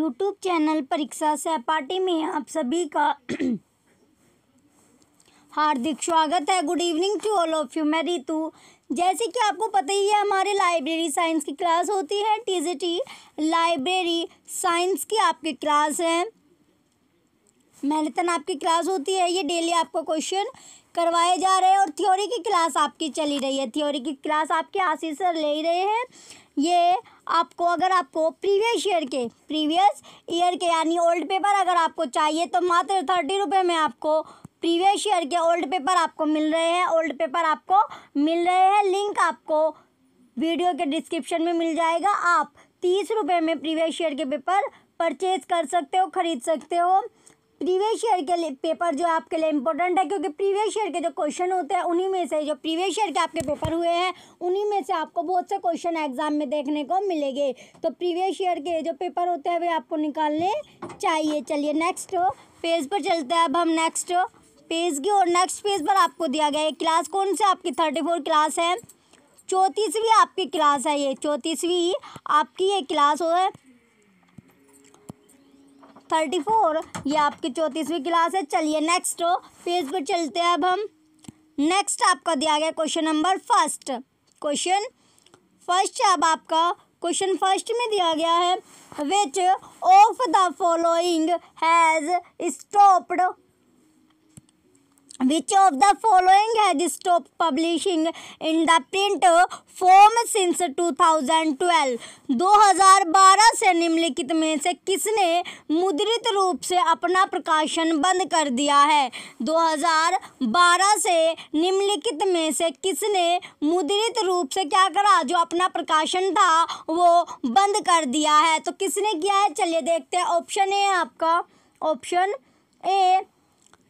YouTube channel परीक्षा सहपाठी में आप सभी का हार्दिक स्वागत है good evening to all of you मैं रितु जैसे कि आपको पता ही है हमारे लाइब्रेरी साइंस की क्लास होती है टीजीटी लाइब्रेरी साइंस की आपकी क्लास है मैलेथन आपकी क्लास होती है ये डेली आपको क्वेश्चन करवाए जा रहे हैं और थ्योरी की क्लास आपकी चली रही है थ्योरी की क्लास आपके आशीष सर ले रहे हैं ये आपको अगर आपको प्रीवियस ईयर के प्रीवियस ईयर के यानी ओल्ड पेपर अगर आपको चाहिए तो मात्र थर्टी रुपये में आपको प्रीवियस ईयर के ओल्ड पेपर आपको मिल रहे हैं ओल्ड पेपर आपको मिल रहे हैं लिंक आपको वीडियो के डिस्क्रिप्शन में मिल जाएगा आप तीस रुपये में प्रीवियस ईयर के पेपर परचेज कर सकते हो खरीद सकते हो प्रीवियस ईयर के पेपर जो आपके लिए इंपॉर्टेंट है क्योंकि प्रीवियस ईयर के जो क्वेश्चन होते हैं उन्हीं में से जो प्रीवियस ईयर के आपके पेपर हुए हैं उन्हीं में से आपको बहुत से क्वेश्चन एग्जाम में देखने को मिलेंगे तो प्रीवियस ईयर के जो पेपर होते हैं वे आपको निकालने चाहिए चलिए नेक्स्ट पेज पर चलते हैं अब हम नेक्स्ट पेज की और नेक्स्ट पेज पर आपको दिया गया है क्लास कौन सी आपकी थर्टी फोर क्लास है चौंतीसवीं आपकी क्लास है ये चौंतीसवीं आपकी ये क्लास हो है थर्टी फोर ये आपकी चौंतीसवीं क्लास है चलिए नेक्स्ट पेज पर चलते हैं अब हम नेक्स्ट आपका दिया गया question number first question first अब आपका क्वेश्चन फर्स्ट में दिया गया है which of the following has stopped which of the following has stopped publishing in the print form since 2012 2012 से निम्नलिखित में से किसने मुद्रित रूप से अपना प्रकाशन बंद कर दिया है 2012 से निम्नलिखित में से किसने मुद्रित रूप से क्या करा जो अपना प्रकाशन था वो बंद कर दिया है तो किसने किया है चलिए देखते हैं ऑप्शन ए आपका option A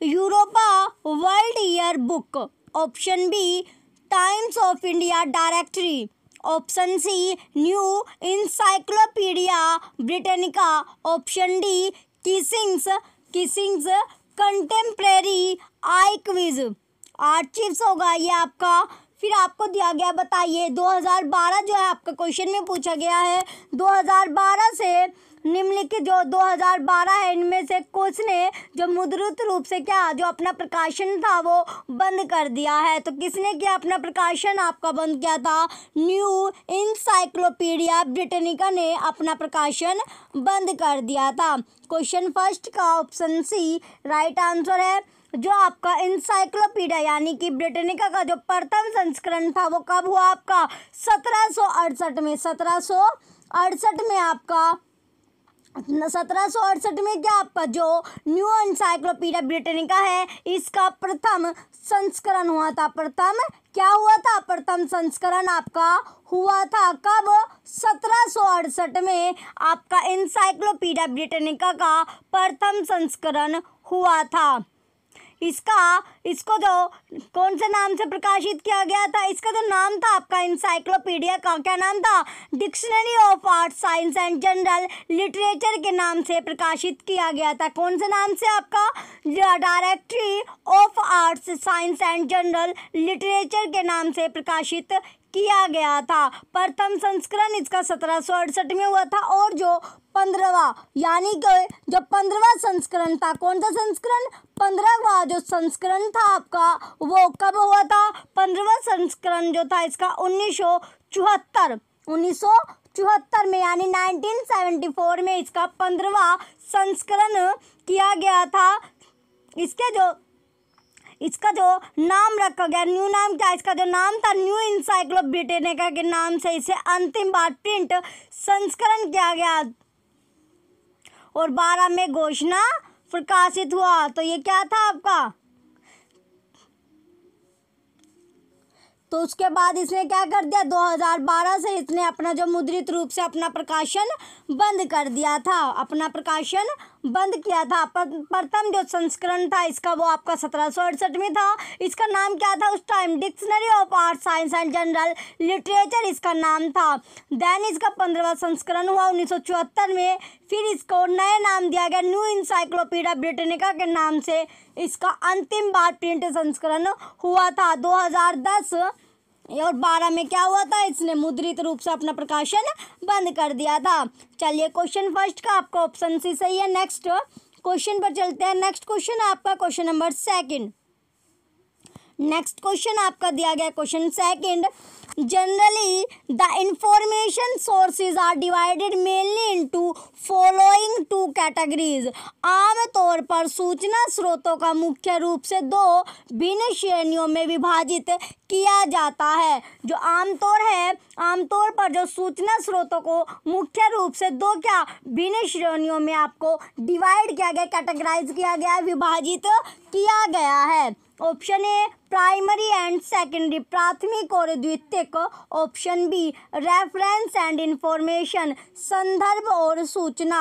Europa World Year Book option B Times of India directory option C New encyclopedia Britannica option D Keesing's Keesing's contemporary आई क्विज आठ चिप्स होगा ये आपका फिर आपको दिया गया बताइए 2012 जो है आपका क्वेश्चन में पूछा गया है 2012 से निम्नलिखित जो 2012 है इनमें से कुछ ने जो मुद्रित रूप से क्या जो अपना प्रकाशन था वो बंद कर दिया है तो किसने किया अपना प्रकाशन आपका बंद किया था न्यू इंसाइक्लोपीडिया ब्रिटेनिका ने अपना प्रकाशन बंद कर दिया था क्वेश्चन फर्स्ट का ऑप्शन सी राइट आंसर है जो आपका इंसाइक्लोपीडिया यानी कि ब्रिटेनिका का जो प्रथम संस्करण था वो कब हुआ आपका सत्रह में सत्रह में आपका सत्रह सौ अड़सठ में क्या आपका जो न्यू एनसाइक्लोपीडिया ब्रिटेनिका है इसका प्रथम संस्करण हुआ था प्रथम क्या हुआ था प्रथम संस्करण आपका हुआ था कब सत्रह में आपका एनसाइक्लोपीडिया ब्रिटेनिका का प्रथम संस्करण हुआ था इसका इसको जो कौन से नाम से प्रकाशित किया गया था इसका जो नाम था आपका इंसाइक्लोपीडिया का क्या नाम था dictionary of art science and general literature के नाम से प्रकाशित किया गया था कौन से नाम से आपका directory of arts science and general literature के नाम से प्रकाशित किया गया था प्रथम संस्करण इसका सत्रह में हुआ था और जो पंद्रवा यानी कि जो पंद्रवा संस्करण था कौन सा संस्करण पंद्रहवा जो संस्करण था आपका वो कब हुआ था पंद्रहवा संस्करण जो था इसका उन्नीस सौ चौहत्तर उन्नीस सौ चौहत्तर में यानी 1974 में इसका पंद्रवा संस्करण किया गया था इसके जो इसका जो नाम रखा गया न्यू नाम क्या इसका जो नाम था न्यू इंसाइक्लोपीडिया के नाम से इसे अंतिम बार प्रिंट संस्करण किया गया और बारह में घोषणा प्रकाशित हुआ तो ये क्या था आपका तो उसके बाद इसने क्या कर दिया 2012 से इसने अपना जो मुद्रित रूप से अपना प्रकाशन बंद कर दिया था अपना प्रकाशन बंद किया था प्रथम जो संस्करण था इसका वो आपका सत्रह में था इसका नाम क्या था उस time dictionary of art science and general literature इसका नाम था देन इसका पंद्रहवा संस्करण हुआ उन्नीस में फिर इसको नए नाम दिया गया न्यू इंसाइक्लोपीडिया ब्रिटेनिका के नाम से इसका अंतिम बार प्रिंट संस्करण हुआ था दो और बारह में क्या हुआ था इसने मुद्रित रूप से अपना प्रकाशन बंद कर दिया था चलिए क्वेश्चन फर्स्ट का आपका ऑप्शन सी सही है नेक्स्ट क्वेश्चन पर चलते हैं नेक्स्ट क्वेश्चन आपका question number second next question आपका दिया गया question second generally the information sources are divided mainly into following two categories आमतौर पर सूचना स्रोतों का मुख्य रूप से दो भिन्न श्रेणियों में विभाजित किया जाता है जो आमतौर है आमतौर पर जो सूचना स्रोतों को मुख्य रूप से दो क्या भिन्न श्रेणियों में आपको डिवाइड किया गया कैटेगराइज किया गया विभाजित किया गया है option A primary and secondary प्राथमिक और द्वितीयक option B reference and information संदर्भ और सूचना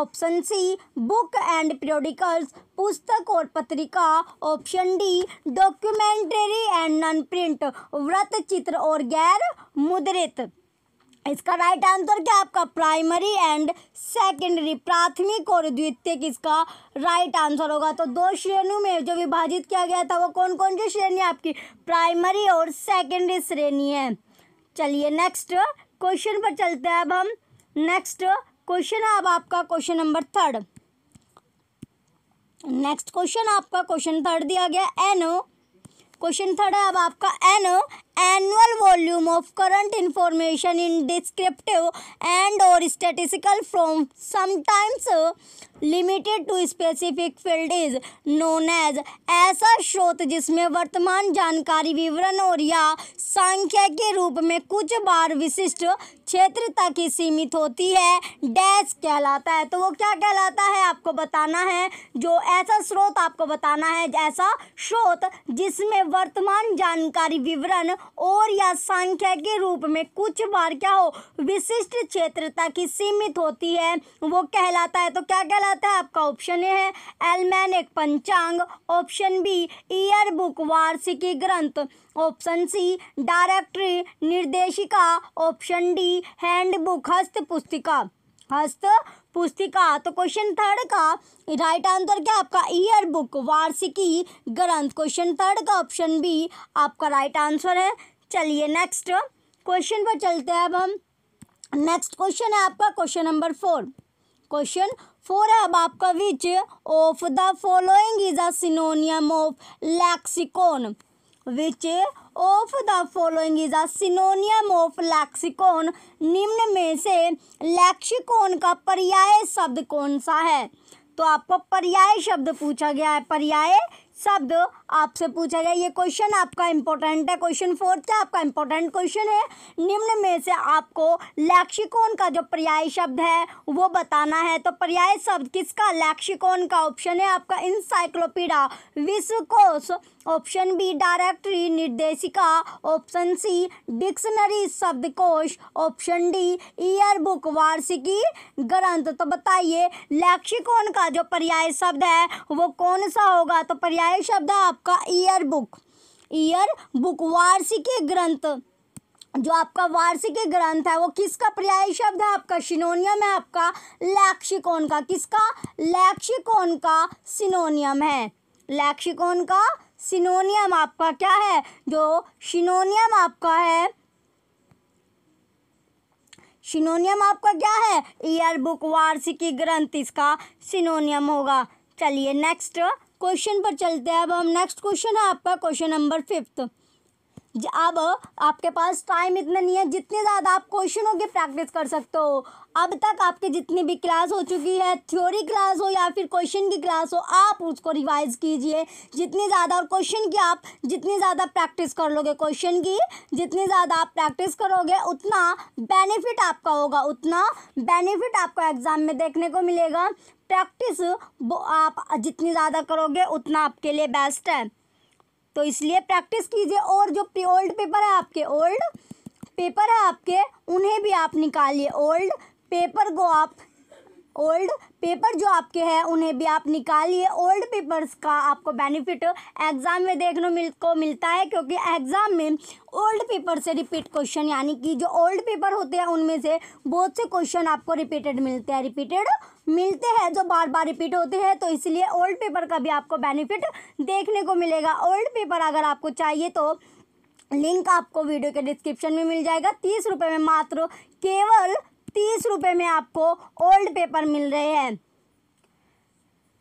option C book and periodicals पुस्तक और पत्रिका option D documentary and non print व्रत चित्र और गैर मुद्रित इसका राइट आंसर क्या आपका प्राइमरी एंड सेकेंडरी प्राथमिक और द्वितीय किसका राइट आंसर होगा तो दो श्रेणियों में जो विभाजित किया गया था वो कौन कौन सी श्रेणी आपकी प्राइमरी और सेकेंडरी श्रेणी है चलिए नेक्स्ट क्वेश्चन पर चलते हैं अब हम नेक्स्ट क्वेश्चन है अब आपका question number third next question आपका क्वेश्चन थर्ड दिया गया एनो क्वेश्चन थर्ड है अब आपका एनो annual volume of current information in descriptive and or statistical form sometimes limited to specific field is known as ऐसा स्रोत जिसमें वर्तमान जानकारी विवरण और या संख्या के रूप में कुछ बार विशिष्ट क्षेत्र तक ही सीमित होती है डैश कहलाता है तो वो क्या कहलाता है आपको बताना है जो ऐसा स्रोत आपको बताना है ऐसा स्रोत जिसमें वर्तमान जानकारी विवरण और या संख्या के रूप में कुछ बार क्या हो विशिष्ट क्षेत्र तक ही सीमित होती है वो कहलाता है तो क्या कहलाता है आपका ऑप्शन ए है एलमैन एक पंचांग ऑप्शन बी ईयर बुक वार्षिकी ग्रंथ ऑप्शन सी डायरेक्टरी निर्देशिका ऑप्शन डी हैंडबुक हस्त पुस्तिका हस्त पुस्तिका तो क्वेश्चन थर्ड का राइट आंसर क्या आपका ईयर बुक वार्षिकी ग्रंथ क्वेश्चन थर्ड का ऑप्शन बी आपका राइट आंसर है चलिए नेक्स्ट क्वेश्चन पर चलते हैं अब हम नेक्स्ट क्वेश्चन है आपका question number four question four है अब आपका which of the following is a synonym of lexicon which of the following is anonym synonym of lexicon निम्न में से लैक्सिकोन का पर्याय शब्द कौन सा है तो आपको पर्याय शब्द पूछा गया है पर्याय शब्द आपसे पूछा गया ये क्वेश्चन आपका इंपॉर्टेंट है क्वेश्चन फोर्थ है आपका इंपॉर्टेंट क्वेश्चन है निम्न में से आपको लैक्शिकोन का जो पर्याय शब्द है वो बताना है तो पर्याय शब्द किसका लैक्शिकोन का ऑप्शन है आपका इंसाइक्लोपीडा विश्वकोश ऑप्शन बी डायरेक्टरी निर्देशिका ऑप्शन सी डिक्शनरी शब्दकोश ऑप्शन डी ईयर बुक वार्षिकी ग्रंथ तो बताइए लैक्शिकोन का जो पर्याय शब्द है वो कौन सा होगा तो पर्याय शब्द आप आपका ईयर बुक ईयर बुक वार्षिक ग्रंथ जो आपका वार्षिक ग्रंथ है वो किसका पर्याय शब्द है आपका सिनोनियम है आपका लैक्षिकोन का किसका लैक्षिकोन का सिनोनियम है लैक्षिकोन का सिनोनियम आपका क्या है जो सिनोनियम आपका है सिनोनियम आपका क्या है ईयर बुक वार्षिकी ग्रंथ इसका सिनोनियम होगा चलिए नेक्स्ट क्वेश्चन पर चलते हैं अब हम नेक्स्ट क्वेश्चन है आपका क्वेश्चन नंबर फिफ्थ अब आपके पास टाइम इतना नहीं है जितने ज़्यादा आप क्वेश्चनों की प्रैक्टिस कर सकते हो अब तक आपकी जितनी भी क्लास हो चुकी है थ्योरी क्लास हो या फिर क्वेश्चन की क्लास हो आप उसको रिवाइज कीजिए जितनी ज़्यादा और क्वेश्चन की आप जितनी ज़्यादा प्रैक्टिस कर लोगे क्वेश्चन की जितनी ज़्यादा आप प्रैक्टिस करोगे उतना बेनिफिट आपका होगा उतना बेनिफिट आपको एग्ज़ाम में देखने को मिलेगा प्रैक्टिस आप जितनी ज़्यादा करोगे उतना आपके लिए बेस्ट है तो इसलिए प्रैक्टिस कीजिए और जो ओल्ड पेपर है आपके ओल्ड पेपर है आपके उन्हें भी आप निकालिए ओल्ड पेपर को आप ओल्ड पेपर जो आपके हैं उन्हें भी आप निकालिए ओल्ड पेपर्स का आपको बेनिफिट एग्ज़ाम में देखने मिल को मिलता है क्योंकि एग्ज़ाम में ओल्ड पेपर से रिपीट क्वेश्चन यानी कि जो ओल्ड पेपर होते हैं उनमें से बहुत से क्वेश्चन आपको रिपीटेड मिलते हैं रिपीटेड मिलते हैं जो बार बार रिपीट होते हैं तो इसलिए ओल्ड पेपर का भी आपको बेनिफिट देखने को मिलेगा ओल्ड पेपर अगर आपको चाहिए तो लिंक आपको वीडियो के डिस्क्रिप्शन में मिल जाएगा तीस रुपये में मात्र केवल तीस रुपये में आपको ओल्ड पेपर मिल रहे हैं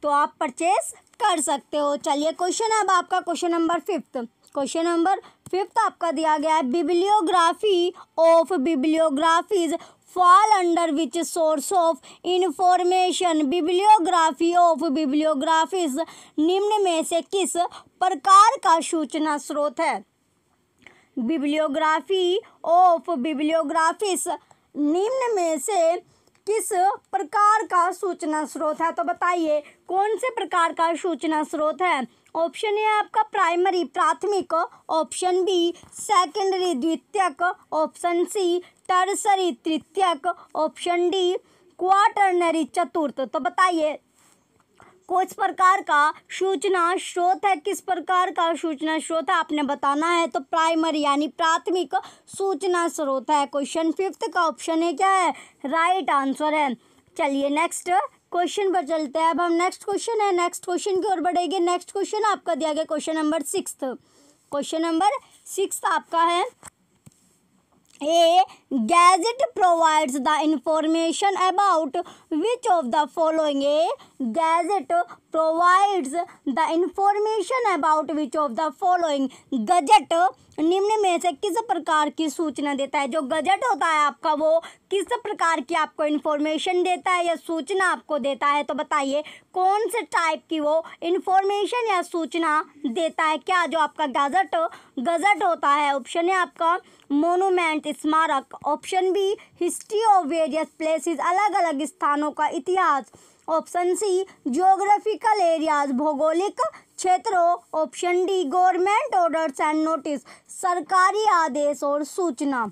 तो आप परचेज कर सकते हो चलिए क्वेश्चन अब आपका question number fifth question number fifth आपका दिया गया है bibliography of bibliographies fall under which source of information bibliography of bibliographies निम्न में से किस प्रकार का सूचना स्रोत है बिब्लियोग्राफी ऑफ बिब्लियोग्राफिस निम्न में से किस प्रकार का सूचना स्रोत है तो बताइए कौन से प्रकार का सूचना स्रोत है ऑप्शन ए आपका प्राइमरी प्राथमिक ऑप्शन बी सेकेंडरी द्वितीयक ऑप्शन सी टर्सरी तृतीयक ऑप्शन डी क्वाटरनरी चतुर्थ तो बताइए कुछ प्रकार का सूचना स्रोत है किस प्रकार का सूचना स्रोत है आपने बताना है तो प्राइमरी यानी प्राथमिक सूचना स्रोत है क्वेश्चन फिफ्थ का ऑप्शन है क्या है राइट आंसर है चलिए नेक्स्ट क्वेश्चन पर चलते हैं अब हम नेक्स्ट क्वेश्चन है नेक्स्ट क्वेश्चन की ओर बढ़ेंगे नेक्स्ट क्वेश्चन आपका दिया गया question number six question number six आपका है A gadget provides the information about which of the following A gadget provides the information about which of the following gadget. निम्न में से किस प्रकार की सूचना देता है जो गजट होता है आपका वो किस प्रकार की आपको इन्फॉर्मेशन देता है या सूचना आपको देता है तो बताइए कौन से टाइप की वो इन्फॉर्मेशन या सूचना देता है क्या जो आपका गजट गजट होता है ऑप्शन है आपका मोनूमेंट स्मारक option B history of various places अलग अलग स्थानों का इतिहास ऑप्शन सी जोग्राफिकल एरियाज भौगोलिक क्षेत्रों option D government orders and notice सरकारी आदेश और सूचना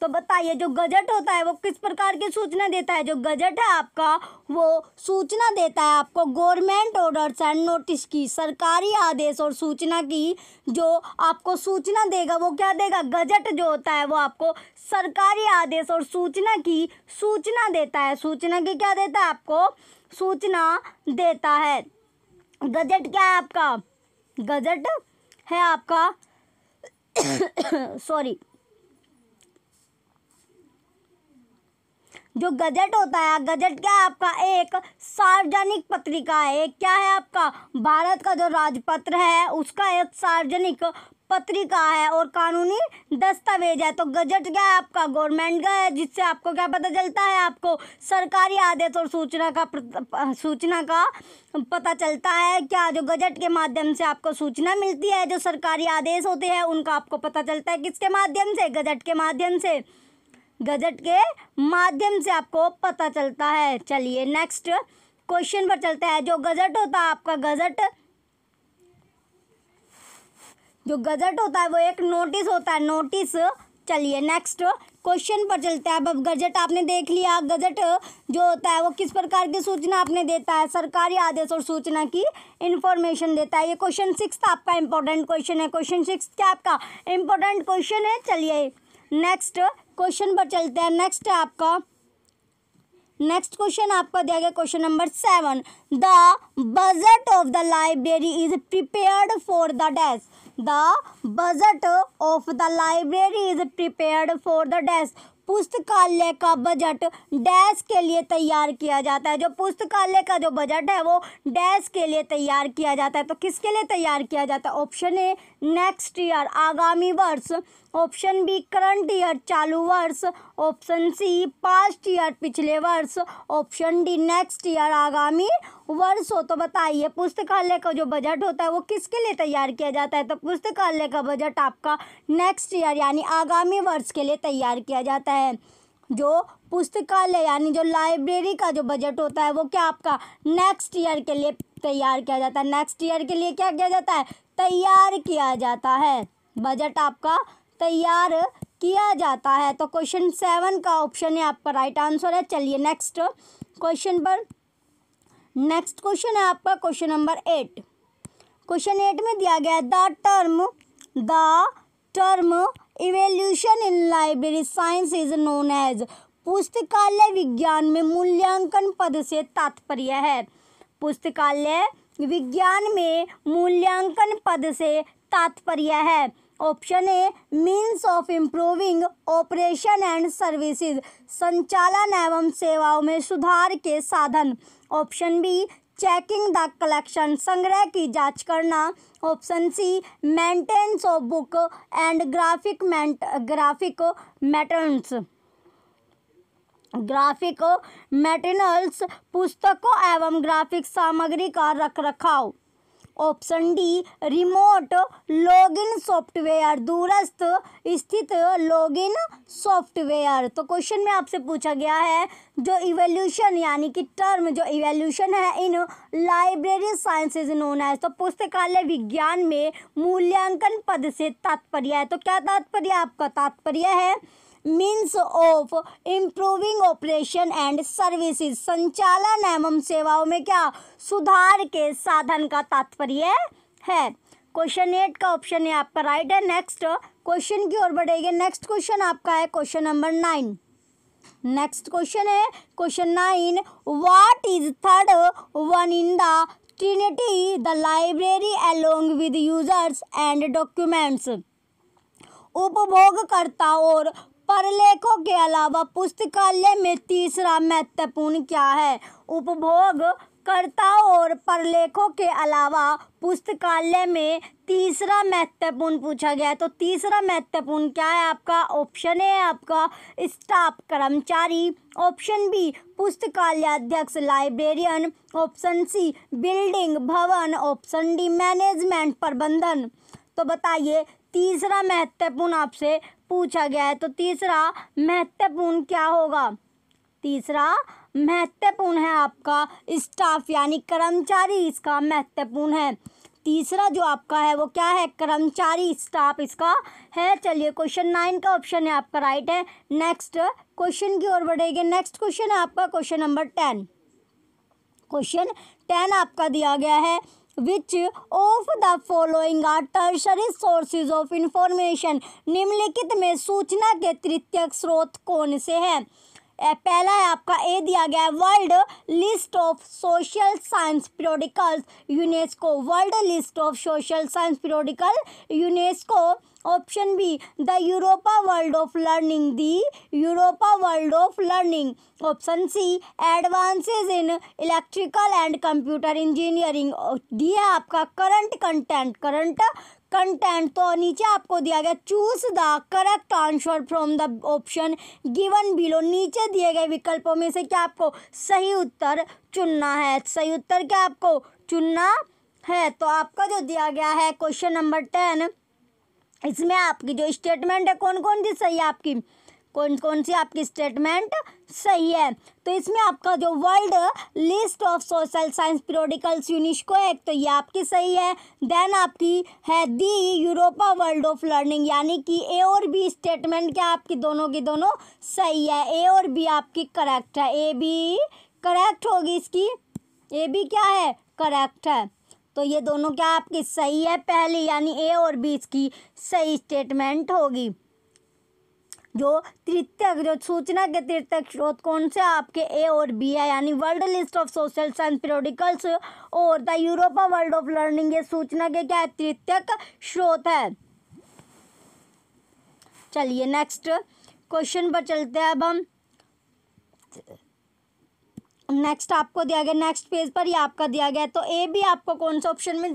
तो बताइए जो गजट होता है वो किस प्रकार की सूचना देता है जो गजट है आपका वो सूचना देता है आपको गवर्नमेंट ऑर्डर्स एंड नोटिस की सरकारी आदेश और सूचना की जो आपको सूचना देगा वो क्या देगा गजट जो होता है वो आपको सरकारी आदेश और सूचना की सूचना देता है सूचना की क्या देता है आपको सूचना देता है गजट क्या है आपका गजट है आपका सॉरी जो गजट होता है गजट क्या है आपका एक सार्वजनिक पत्रिका है एक क्या है आपका भारत का जो राजपत्र है उसका एक सार्वजनिक पत्रिका है और कानूनी दस्तावेज है तो गजट क्या है आपका गवर्नमेंट का है जिससे आपको क्या पता चलता है आपको सरकारी आदेश और सूचना का सूचना का पता चलता है क्या जो गजट के माध्यम से आपको सूचना मिलती है जो सरकारी आदेश होते हैं उनका आपको पता चलता है किसके माध्यम से गजट के माध्यम से गजट के माध्यम से आपको पता चलता है चलिए नेक्स्ट क्वेश्चन पर चलता है जो गजट होता है आपका गजट जो गजट होता है वो एक नोटिस होता है नोटिस चलिए नेक्स्ट क्वेश्चन पर चलते हैं अब गजट आपने देख लिया गजट जो होता है वो किस प्रकार की सूचना आपने देता है सरकारी आदेश और सूचना की इन्फॉर्मेशन देता है ये क्वेश्चन सिक्स आपका इंपॉर्टेंट क्वेश्चन है क्वेश्चन सिक्स क्या आपका इंपॉर्टेंट क्वेश्चन है चलिए नेक्स्ट क्वेश्चन पर चलते हैं नेक्स्ट है आपका नेक्स्ट क्वेश्चन आपको दिया गया question number seven the budget of the library is prepared for the desk the budget of the library is prepare for the desk पुस्तकालय का बजट डैश के लिए तैयार किया जाता है जो पुस्तकालय का जो बजट है वो डैश के लिए तैयार किया जाता है तो किसके लिए तैयार किया जाता है ऑप्शन ए नेक्स्ट ईयर आगामी वर्ष ऑप्शन बी करंट ईयर चालू वर्ष ऑप्शन सी पास्ट ईयर पिछले वर्ष ऑप्शन डी नेक्स्ट ईयर आगामी वर्ष हो तो बताइए पुस्तकालय का जो बजट होता है वो किसके लिए तैयार किया जाता है तो पुस्तकालय का बजट आपका नेक्स्ट ईयर यानी आगामी वर्ष के लिए तैयार किया जाता है जो पुस्तकालय यानी जो लाइब्रेरी का जो बजट होता है वो क्या आपका नेक्स्ट ईयर के लिए तैयार किया जाता है नेक्स्ट ईयर के लिए क्या किया जाता है तैयार किया जाता है बजट आपका तैयार किया जाता है तो क्वेश्चन सेवन का ऑप्शन है आपका राइट आंसर है चलिए नेक्स्ट क्वेश्चन पर नेक्स्ट क्वेश्चन है आपका question number eight question eight में दिया गया है the term the term evaluation in library science is known as पुस्तकालय विज्ञान में मूल्यांकन पद से तात्पर्य है पुस्तकालय विज्ञान में मूल्यांकन पद से तात्पर्य है option A means of improving operation and services संचालन एवं सेवाओं में सुधार के साधन option B checking the collection संग्रह की जांच करना option C maintenance of book and graphic graphic materials graphic materials पुस्तकों एवं ग्राफिक सामग्री का रख रखाव option D remote login software दूरस्थ स्थित लॉगिन सॉफ्टवेयर तो क्वेश्चन में आपसे पूछा गया है जो इवोल्यूशन यानी कि टर्म जो इवोल्यूशन है इन लाइब्रेरी साइंसेज नोन है तो पुस्तकालय विज्ञान में मूल्यांकन पद से तात्पर्य है तो क्या तात्पर्य आपका तात्पर्य है means of improving operation and services संचालन एवं सेवाओं में क्या सुधार के साधन का तात्पर्य है क्वेश्चन एट का ऑप्शन है आपका राइट है नेक्स्ट क्वेश्चन की ओर बढ़ेंगे नेक्स्ट क्वेश्चन आपका है question number nine next question है question nine what is third one in the trinity the library along with users and documents उपभोगकर्ता और परलेखों के अलावा पुस्तकालय में तीसरा महत्वपूर्ण क्या है उपभोग कर्ताओं और परलेखों के अलावा पुस्तकालय में तीसरा महत्वपूर्ण पूछा गया है तो तीसरा महत्वपूर्ण क्या है आपका ऑप्शन ए आपका स्टाफ कर्मचारी ऑप्शन बी पुस्तकालय अध्यक्ष लाइब्रेरियन ऑप्शन सी बिल्डिंग भवन ऑप्शन डी मैनेजमेंट प्रबंधन तो बताइए तीसरा महत्वपूर्ण आपसे पूछा गया है तो तीसरा महत्वपूर्ण क्या होगा तीसरा महत्वपूर्ण है आपका स्टाफ यानी कर्मचारी इसका महत्वपूर्ण है तीसरा जो आपका है वो क्या है कर्मचारी स्टाफ इसका है चलिए क्वेश्चन नाइन का ऑप्शन है आपका राइट है नेक्स्ट क्वेश्चन की ओर बढ़ेंगे नेक्स्ट क्वेश्चन है आपका question number ten question ten आपका दिया गया है which of the following are tertiary sources of information निम्नलिखित में सूचना के तृतीय स्रोत कौन से हैं पहला है आपका ए दिया गया है world list of social science periodicals UNESCO world list of social science periodical UNESCO option B the Europa world of learning the Europa world of learning option C advances in electrical and computer engineering दिया आपका current content current content तो नीचे आपको दिया गया choose the correct answer from the option given below नीचे दिए गए विकल्पों में से क्या आपको सही उत्तर चुनना है सही उत्तर क्या आपको चुनना है तो आपका जो दिया गया है क्वेश्चन नंबर टेन इसमें आपकी जो स्टेटमेंट है कौन कौन सी सही है आपकी कौन कौन सी आपकी स्टेटमेंट सही है तो इसमें आपका जो world list of social science periodicals UNESCO है तो ये आपकी सही है देन आपकी है the Europa world of learning यानी कि ए और बी स्टेटमेंट क्या आपकी दोनों की दोनों सही है ए और बी आपकी करेक्ट है ए बी करेक्ट होगी इसकी ए बी क्या है करेक्ट है तो ये दोनों क्या आपकी सही है पहली यानी ए और बी इसकी सही स्टेटमेंट होगी जो तृतीयक जो सूचना के तृतीयक स्रोत कौन से आपके ए और बी है यानी world list of social science periodicals और the Europa world of learning ये सूचना के क्या है तृतीयक स्रोत है चलिए नेक्स्ट क्वेश्चन पर चलते हैं अब हम नेक्स्ट आपको दिया गया नेक्स्ट पेज पर ये आपका दिया गया तो ए भी आपको कौन सा ऑप्शन में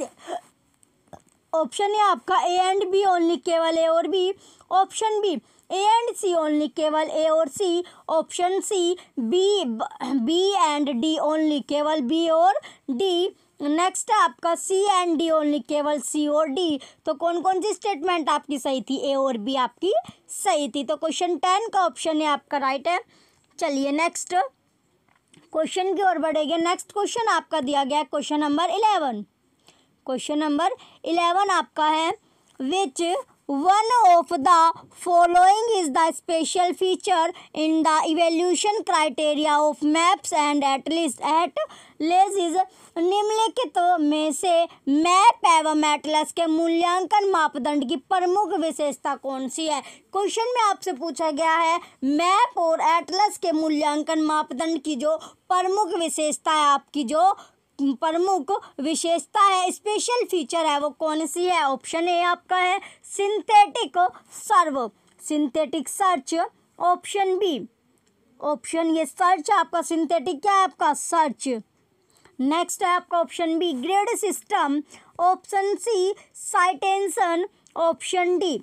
ऑप्शन है आपका ए एंड बी ओनली केवल ए और B option B A and C only केवल ए और C option C B B and D only केवल बी और डी नेक्स्ट आपका सी एंड डी ओनली केवल सी और डी तो कौन कौन सी स्टेटमेंट आपकी सही थी ए और बी आपकी सही थी तो क्वेश्चन टेन का ऑप्शन है आपका राइट है चलिए नेक्स्ट क्वेश्चन की ओर बढ़ेंगे नेक्स्ट क्वेश्चन आपका दिया गया है question number eleven question number eleven आपका है which one of the following is the special feature in the evaluation criteria of maps and at atlases is निम्नलिखित में से मैप एवं एटलस के मूल्यांकन मापदंड की प्रमुख विशेषता कौन सी है क्वेश्चन में आपसे पूछा गया है मैप और एटलस के मूल्यांकन मापदंड की जो प्रमुख विशेषता है आपकी जो प्रमुख विशेषता है स्पेशल फीचर है वो कौन सी है ऑप्शन ए आपका है synthetic search synthetic search option B option ये सर्च आपका सिंथेटिक क्या है आपका सर्च नेक्स्ट है आपका option B grade system option C citation option D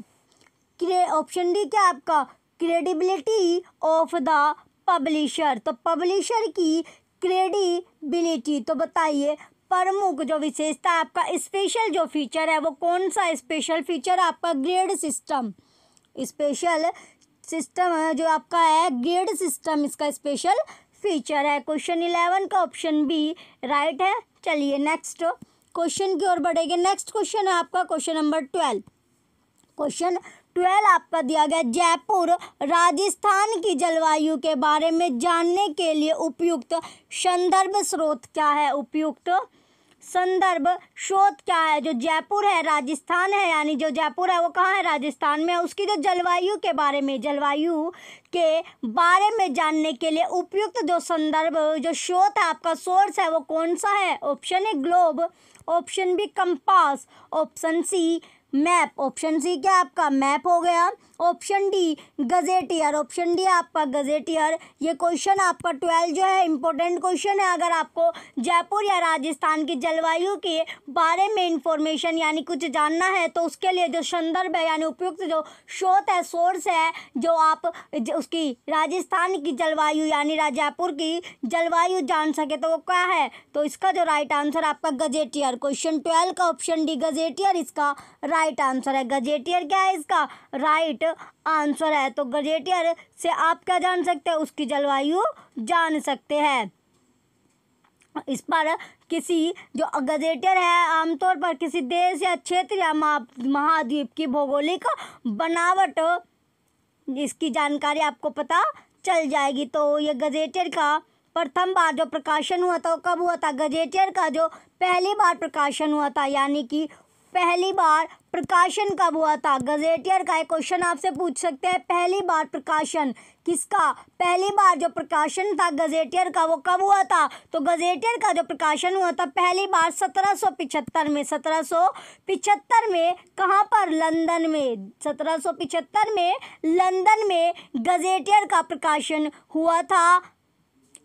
option D क्या आपका क्रेडिबिलिटी ऑफ द पब्लिशर तो पब्लिशर की क्रेडिबिलिटी तो बताइए प्रमुख जो विशेषता आपका स्पेशल जो फीचर है वो कौन सा स्पेशल फीचर आपका ग्रेड सिस्टम स्पेशल सिस्टम जो आपका है ग्रेड सिस्टम इसका स्पेशल फीचर है क्वेश्चन इलेवन का ऑप्शन बी राइट है चलिए नेक्स्ट क्वेश्चन की ओर बढ़ेंगे नेक्स्ट क्वेश्चन है आपका question number twelve question twelve आपका दिया गया जयपुर राजस्थान की जलवायु के बारे में जानने के लिए उपयुक्त संदर्भ स्रोत क्या है उपयुक्त संदर्भ स्रोत क्या है जो जयपुर है राजस्थान है यानी जो जयपुर है वो कहाँ है राजस्थान में है उसकी जो जलवायु के बारे में जलवायु के बारे में जानने के लिए उपयुक्त जो संदर्भ जो स्रोत है आपका सोर्स है वो कौन सा है option A globe option B compass option C map option C क्या आपका मैप हो गया option D gazetteer option D आपका गजेटियर ये क्वेश्चन आपका ट्वेल्व जो है इंपॉर्टेंट क्वेश्चन है अगर आपको जयपुर या राजस्थान की जलवायु के बारे में इंफॉर्मेशन यानी कुछ जानना है तो उसके लिए जो संदर्भ है यानी उपयुक्त जो स्रोत है सोर्स है जो आप जो उसकी राजस्थान की जलवायु यानी जयपुर की जलवायु जान सके तो वो क्या है तो इसका जो राइट आंसर आपका गजेटियर क्वेश्चन ट्वेल्व का ऑप्शन डी गजेटियर इसका राइट आंसर है गजेटियर क्या है इसका राइट आंसर है तो गजेटियर से आप क्या जान सकते हैं उसकी जलवायु जान सकते हैं इस पर किसी जो गजेटर है आमतौर पर किसी देश या क्षेत्र या महाद्वीप की भौगोलिक बनावट इसकी जानकारी आपको पता चल जाएगी तो ये गजेटियर का प्रथम बार जो प्रकाशन हुआ था वो कब हुआ था गजेटियर का जो पहली बार प्रकाशन हुआ था यानी कि पहली बार प्रकाशन कब हुआ था गजेटियर का एक क्वेश्चन आपसे पूछ सकते हैं पहली बार प्रकाशन किसका पहली बार जो प्रकाशन था गजेटियर का वो कब हुआ था तो गजेटियर का जो प्रकाशन हुआ था पहली बार पिछहत्तर में पिछहत्तर में कहाँ पर लंदन में पिछहत्तर में लंदन में गजेटियर का प्रकाशन हुआ था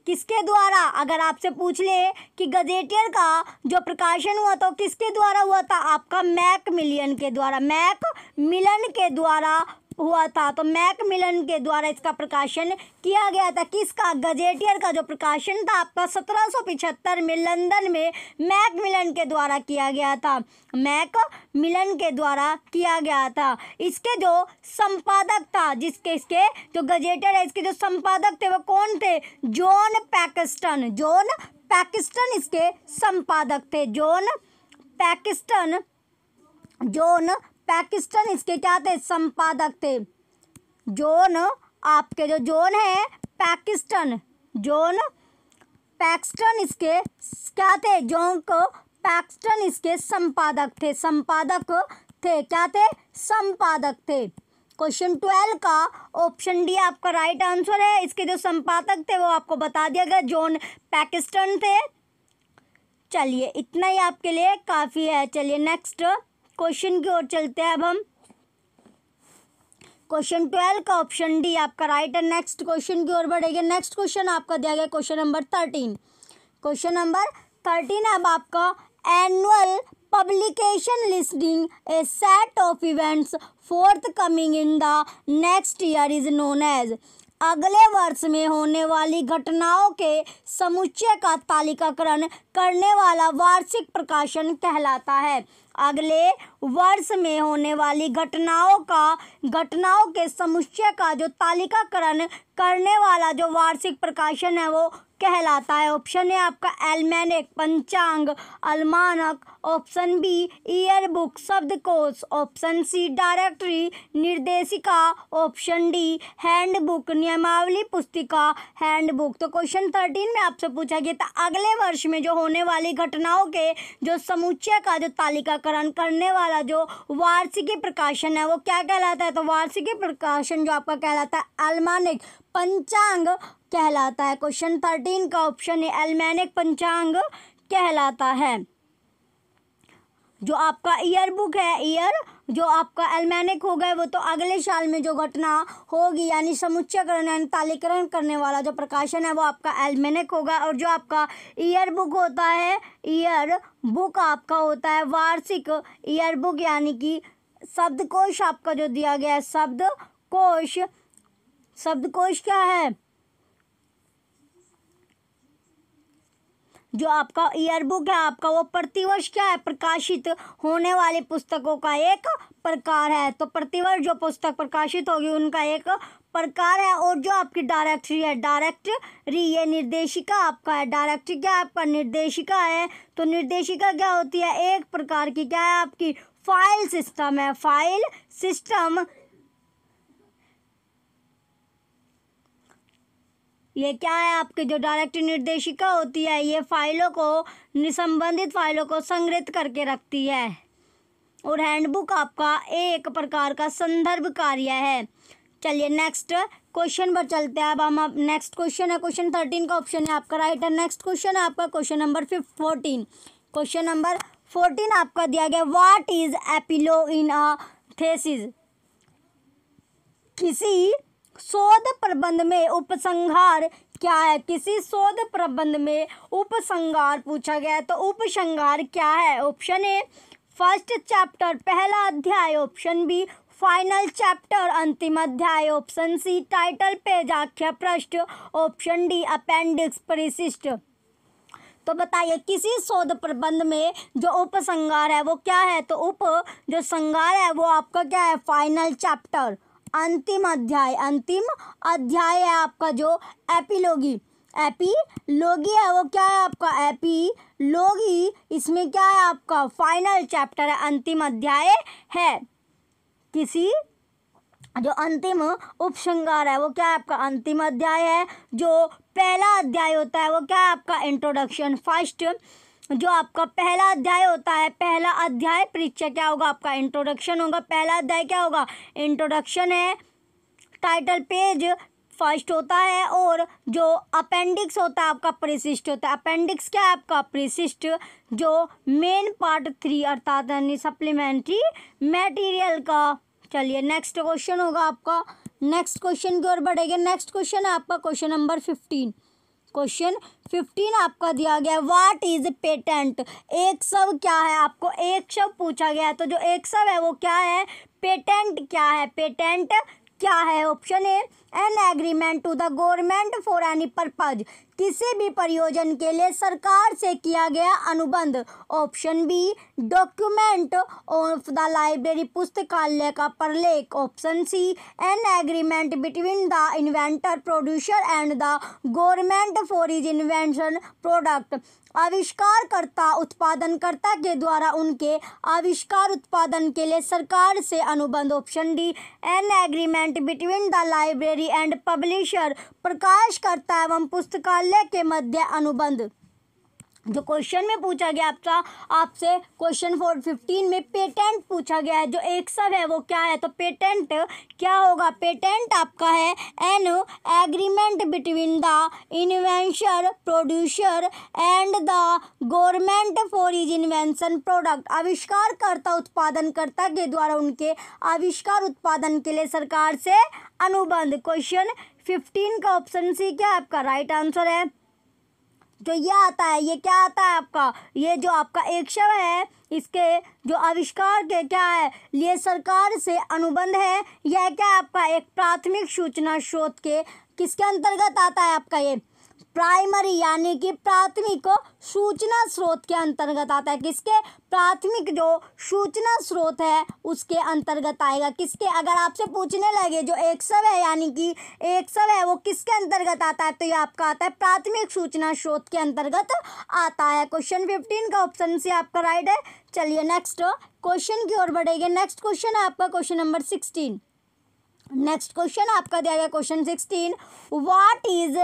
किसके द्वारा अगर आपसे पूछ ले कि गजेटियर का जो प्रकाशन हुआ था किसके द्वारा हुआ था आपका मैक मिलियन के द्वारा मैक मिलन के द्वारा हुआ था तो मैकमिलन के द्वारा इसका प्रकाशन किया गया था किसका गजेटियर का जो प्रकाशन था आपका सत्रह में लंदन में मैकमिलन के द्वारा किया गया था मैक मिलन के द्वारा किया गया था इसके जो संपादक था जिसके इसके जो गजेटियर है इसके जो संपादक थे वो कौन थे जॉन पैकिस्टन जॉन पैकिस्टन इसके संपादक थे जॉन पैकिस्टन जॉन पैकिस्टन इसके क्या थे संपादक थे जोन आपके जो जोन है पैकिस्टन जोन पैक्सटन इसके क्या थे जोंक पैक्सटन इसके संपादक थे संपादक थे क्या थे संपादक थे क्वेश्चन ट्वेल्व का ऑप्शन डी आपका राइट आंसर है इसके जो संपादक थे वो आपको बता दिया गया जॉन पैकिस्टन थे चलिए इतना ही आपके लिए काफ़ी है चलिए नेक्स्ट क्वेश्चन की ओर चलते हैं अब हम क्वेश्चन ट्वेल्व का ऑप्शन डी आपका राइट है नेक्स्ट क्वेश्चन की ओर बढ़ेगा नेक्स्ट क्वेश्चन आपका दिया गया question number thirteen question number thirteen अब आपका annual publication listing a set of events forthcoming in the next year is known as अगले वर्ष में होने वाली घटनाओं के समुच्चय का तालिकाकरण करने वाला वार्षिक प्रकाशन कहलाता है अगले वर्ष में होने वाली घटनाओं का घटनाओं के समुच्चय का जो तालिकाकरण करने वाला जो वार्षिक प्रकाशन है वो कहलाता है ऑप्शन है आपका एलमैनिक पंचांग अलमानक ऑप्शन बी ईयर बुक शब्दकोश ऑप्शन सी डायरेक्टरी निर्देशिका ऑप्शन डी हैंडबुक नियमावली पुस्तिका हैंडबुक तो क्वेश्चन थर्टीन में आपसे पूछा गया था अगले वर्ष में जो होने वाली घटनाओं के जो समुच्चय का जो तालिकाकरण करने वाला जो वार्षिकी प्रकाशन है वो क्या कहलाता है तो वार्षिकी प्रकाशन जो आपका कहलाता है अलमानिक पंचांग कहलाता है क्वेश्चन थर्टीन का ऑप्शन है एलमैनिक पंचांग कहलाता है जो आपका ईयर बुक है ईयर जो आपका एलमैनिक हो गए वो तो अगले साल में जो घटना होगी यानी समुच्चयकरण यानी तालिकरण करने वाला जो प्रकाशन है वो आपका एलमैनिक होगा और जो आपका ईयर बुक होता है ईयर बुक आपका होता है वार्षिक ईयर बुक यानी कि शब्दकोश आपका जो दिया गया है शब्दकोश शब्दकोश क्या है जो आपका ईयर बुक है आपका वो प्रतिवर्ष क्या है प्रकाशित होने वाले पुस्तकों का एक प्रकार है तो प्रतिवर्ष जो पुस्तक प्रकाशित होगी उनका एक प्रकार है और जो आपकी डायरेक्टरी है डायरेक्टरी ये निर्देशिका आपका है डायरेक्टरी क्या आपका निर्देशिका है तो निर्देशिका क्या होती है एक प्रकार की क्या है आपकी फाइल सिस्टम है फाइल सिस्टम ये क्या है आपके जो डायरेक्ट निर्देशिका होती है ये फाइलों को संबंधित फाइलों को संग्रहित करके रखती है और हैंडबुक आपका एक प्रकार का संदर्भ कार्य है चलिए नेक्स्ट क्वेश्चन पर चलते हैं अब हम आप नेक्स्ट क्वेश्चन है क्वेश्चन थर्टीन का ऑप्शन है आपका राइट है नेक्स्ट क्वेश्चन है आपका question number fifth fourteen question number fourteen आपका दिया गया what is epilogue in a thesis किसी शोध प्रबंध में उपसंहार क्या है किसी शोध प्रबंध में उपसंहार पूछा गया तो उपसंहार क्या है ऑप्शन ए फर्स्ट चैप्टर पहला अध्याय ऑप्शन बी फाइनल चैप्टर अंतिम अध्याय ऑप्शन सी टाइटल पेज आख्या पृष्ठ ऑप्शन डी अपेंडिक्स परिशिष्ट तो बताइए किसी शोध प्रबंध में जो उपसंहार है वो क्या है तो उप जो संगार है वो आपका क्या है फाइनल चैप्टर अंतिम अध्याय अंतिम अध्याय है आपका जो एपिलोगी एपी लोगी है वो क्या है आपका एपी लोगी इसमें क्या है आपका फाइनल चैप्टर है अंतिम अध्याय है किसी जो अंतिम उपसंगार है वो क्या है आपका अंतिम अध्याय है जो पहला अध्याय होता है वो क्या है आपका इंट्रोडक्शन फर्स्ट जो आपका पहला अध्याय होता है पहला अध्याय परीक्षा क्या होगा आपका इंट्रोडक्शन होगा पहला अध्याय क्या होगा इंट्रोडक्शन है टाइटल पेज फर्स्ट होता है और जो अपेंडिक्स होता है आपका परिशिष्ट होता है अपेंडिक्स क्या है आपका परिशिष्ट जो मेन पार्ट थ्री अर्थात यानी सप्लीमेंट्री मटेरियल का चलिए नेक्स्ट क्वेश्चन होगा आपका नेक्स्ट क्वेश्चन की ओर बढ़ेगा नेक्स्ट क्वेश्चन है आपका question number fifteen question fifteen आपका दिया गया है वाट इज पेटेंट एक सब क्या है आपको एक सब पूछा गया है तो जो एक सब है वो क्या है पेटेंट क्या है पेटेंट क्या है option A an agreement to the government for any purpose किसी भी प्रयोजन के लिए सरकार से किया गया अनुबंध option B document of the library पुस्तकालय का प्रलेख option C an agreement between the inventor producer and the government for his invention product आविष्कारकर्ता उत्पादनकर्ता के द्वारा उनके आविष्कार उत्पादन के लिए सरकार से अनुबंध option D an agreement between the library library and publisher प्रकाशकर्ता एवं पुस्तकालय के मध्य अनुबंध जो क्वेश्चन में पूछा गया आपका आपसे क्वेश्चन फोर फिफ्टीन में पेटेंट पूछा गया है जो एक सब है वो क्या है तो पेटेंट क्या होगा पेटेंट आपका है an agreement between the inventor producer and the government for his invention product आविष्कार करता उत्पादनकर्ता के द्वारा उनके आविष्कार उत्पादन के लिए सरकार से अनुबंध क्वेश्चन फिफ्टीन का ऑप्शन सी क्या आपका राइट आंसर है जो तो ये आता है ये क्या आता है आपका ये जो आपका एक शव है इसके जो आविष्कार के क्या है लिए सरकार से अनुबंध है यह क्या आपका एक प्राथमिक सूचना स्रोत के किसके अंतर्गत आता है आपका ये प्राइमरी यानी कि प्राथमिक सूचना स्रोत के अंतर्गत आता है किसके प्राथमिक जो सूचना स्रोत है उसके अंतर्गत आएगा किसके अगर आपसे पूछने लगे जो एक सब है यानी कि एक सब है वो किसके अंतर्गत आता है तो ये आपका आता है प्राथमिक सूचना स्रोत के अंतर्गत आता है क्वेश्चन फिफ्टीन का ऑप्शन से आपका राइट है चलिए नेक्स्ट क्वेश्चन की ओर बढ़ेगी नेक्स्ट क्वेश्चन है आपका question number sixteen next question आपका दिया गया question sixteen what is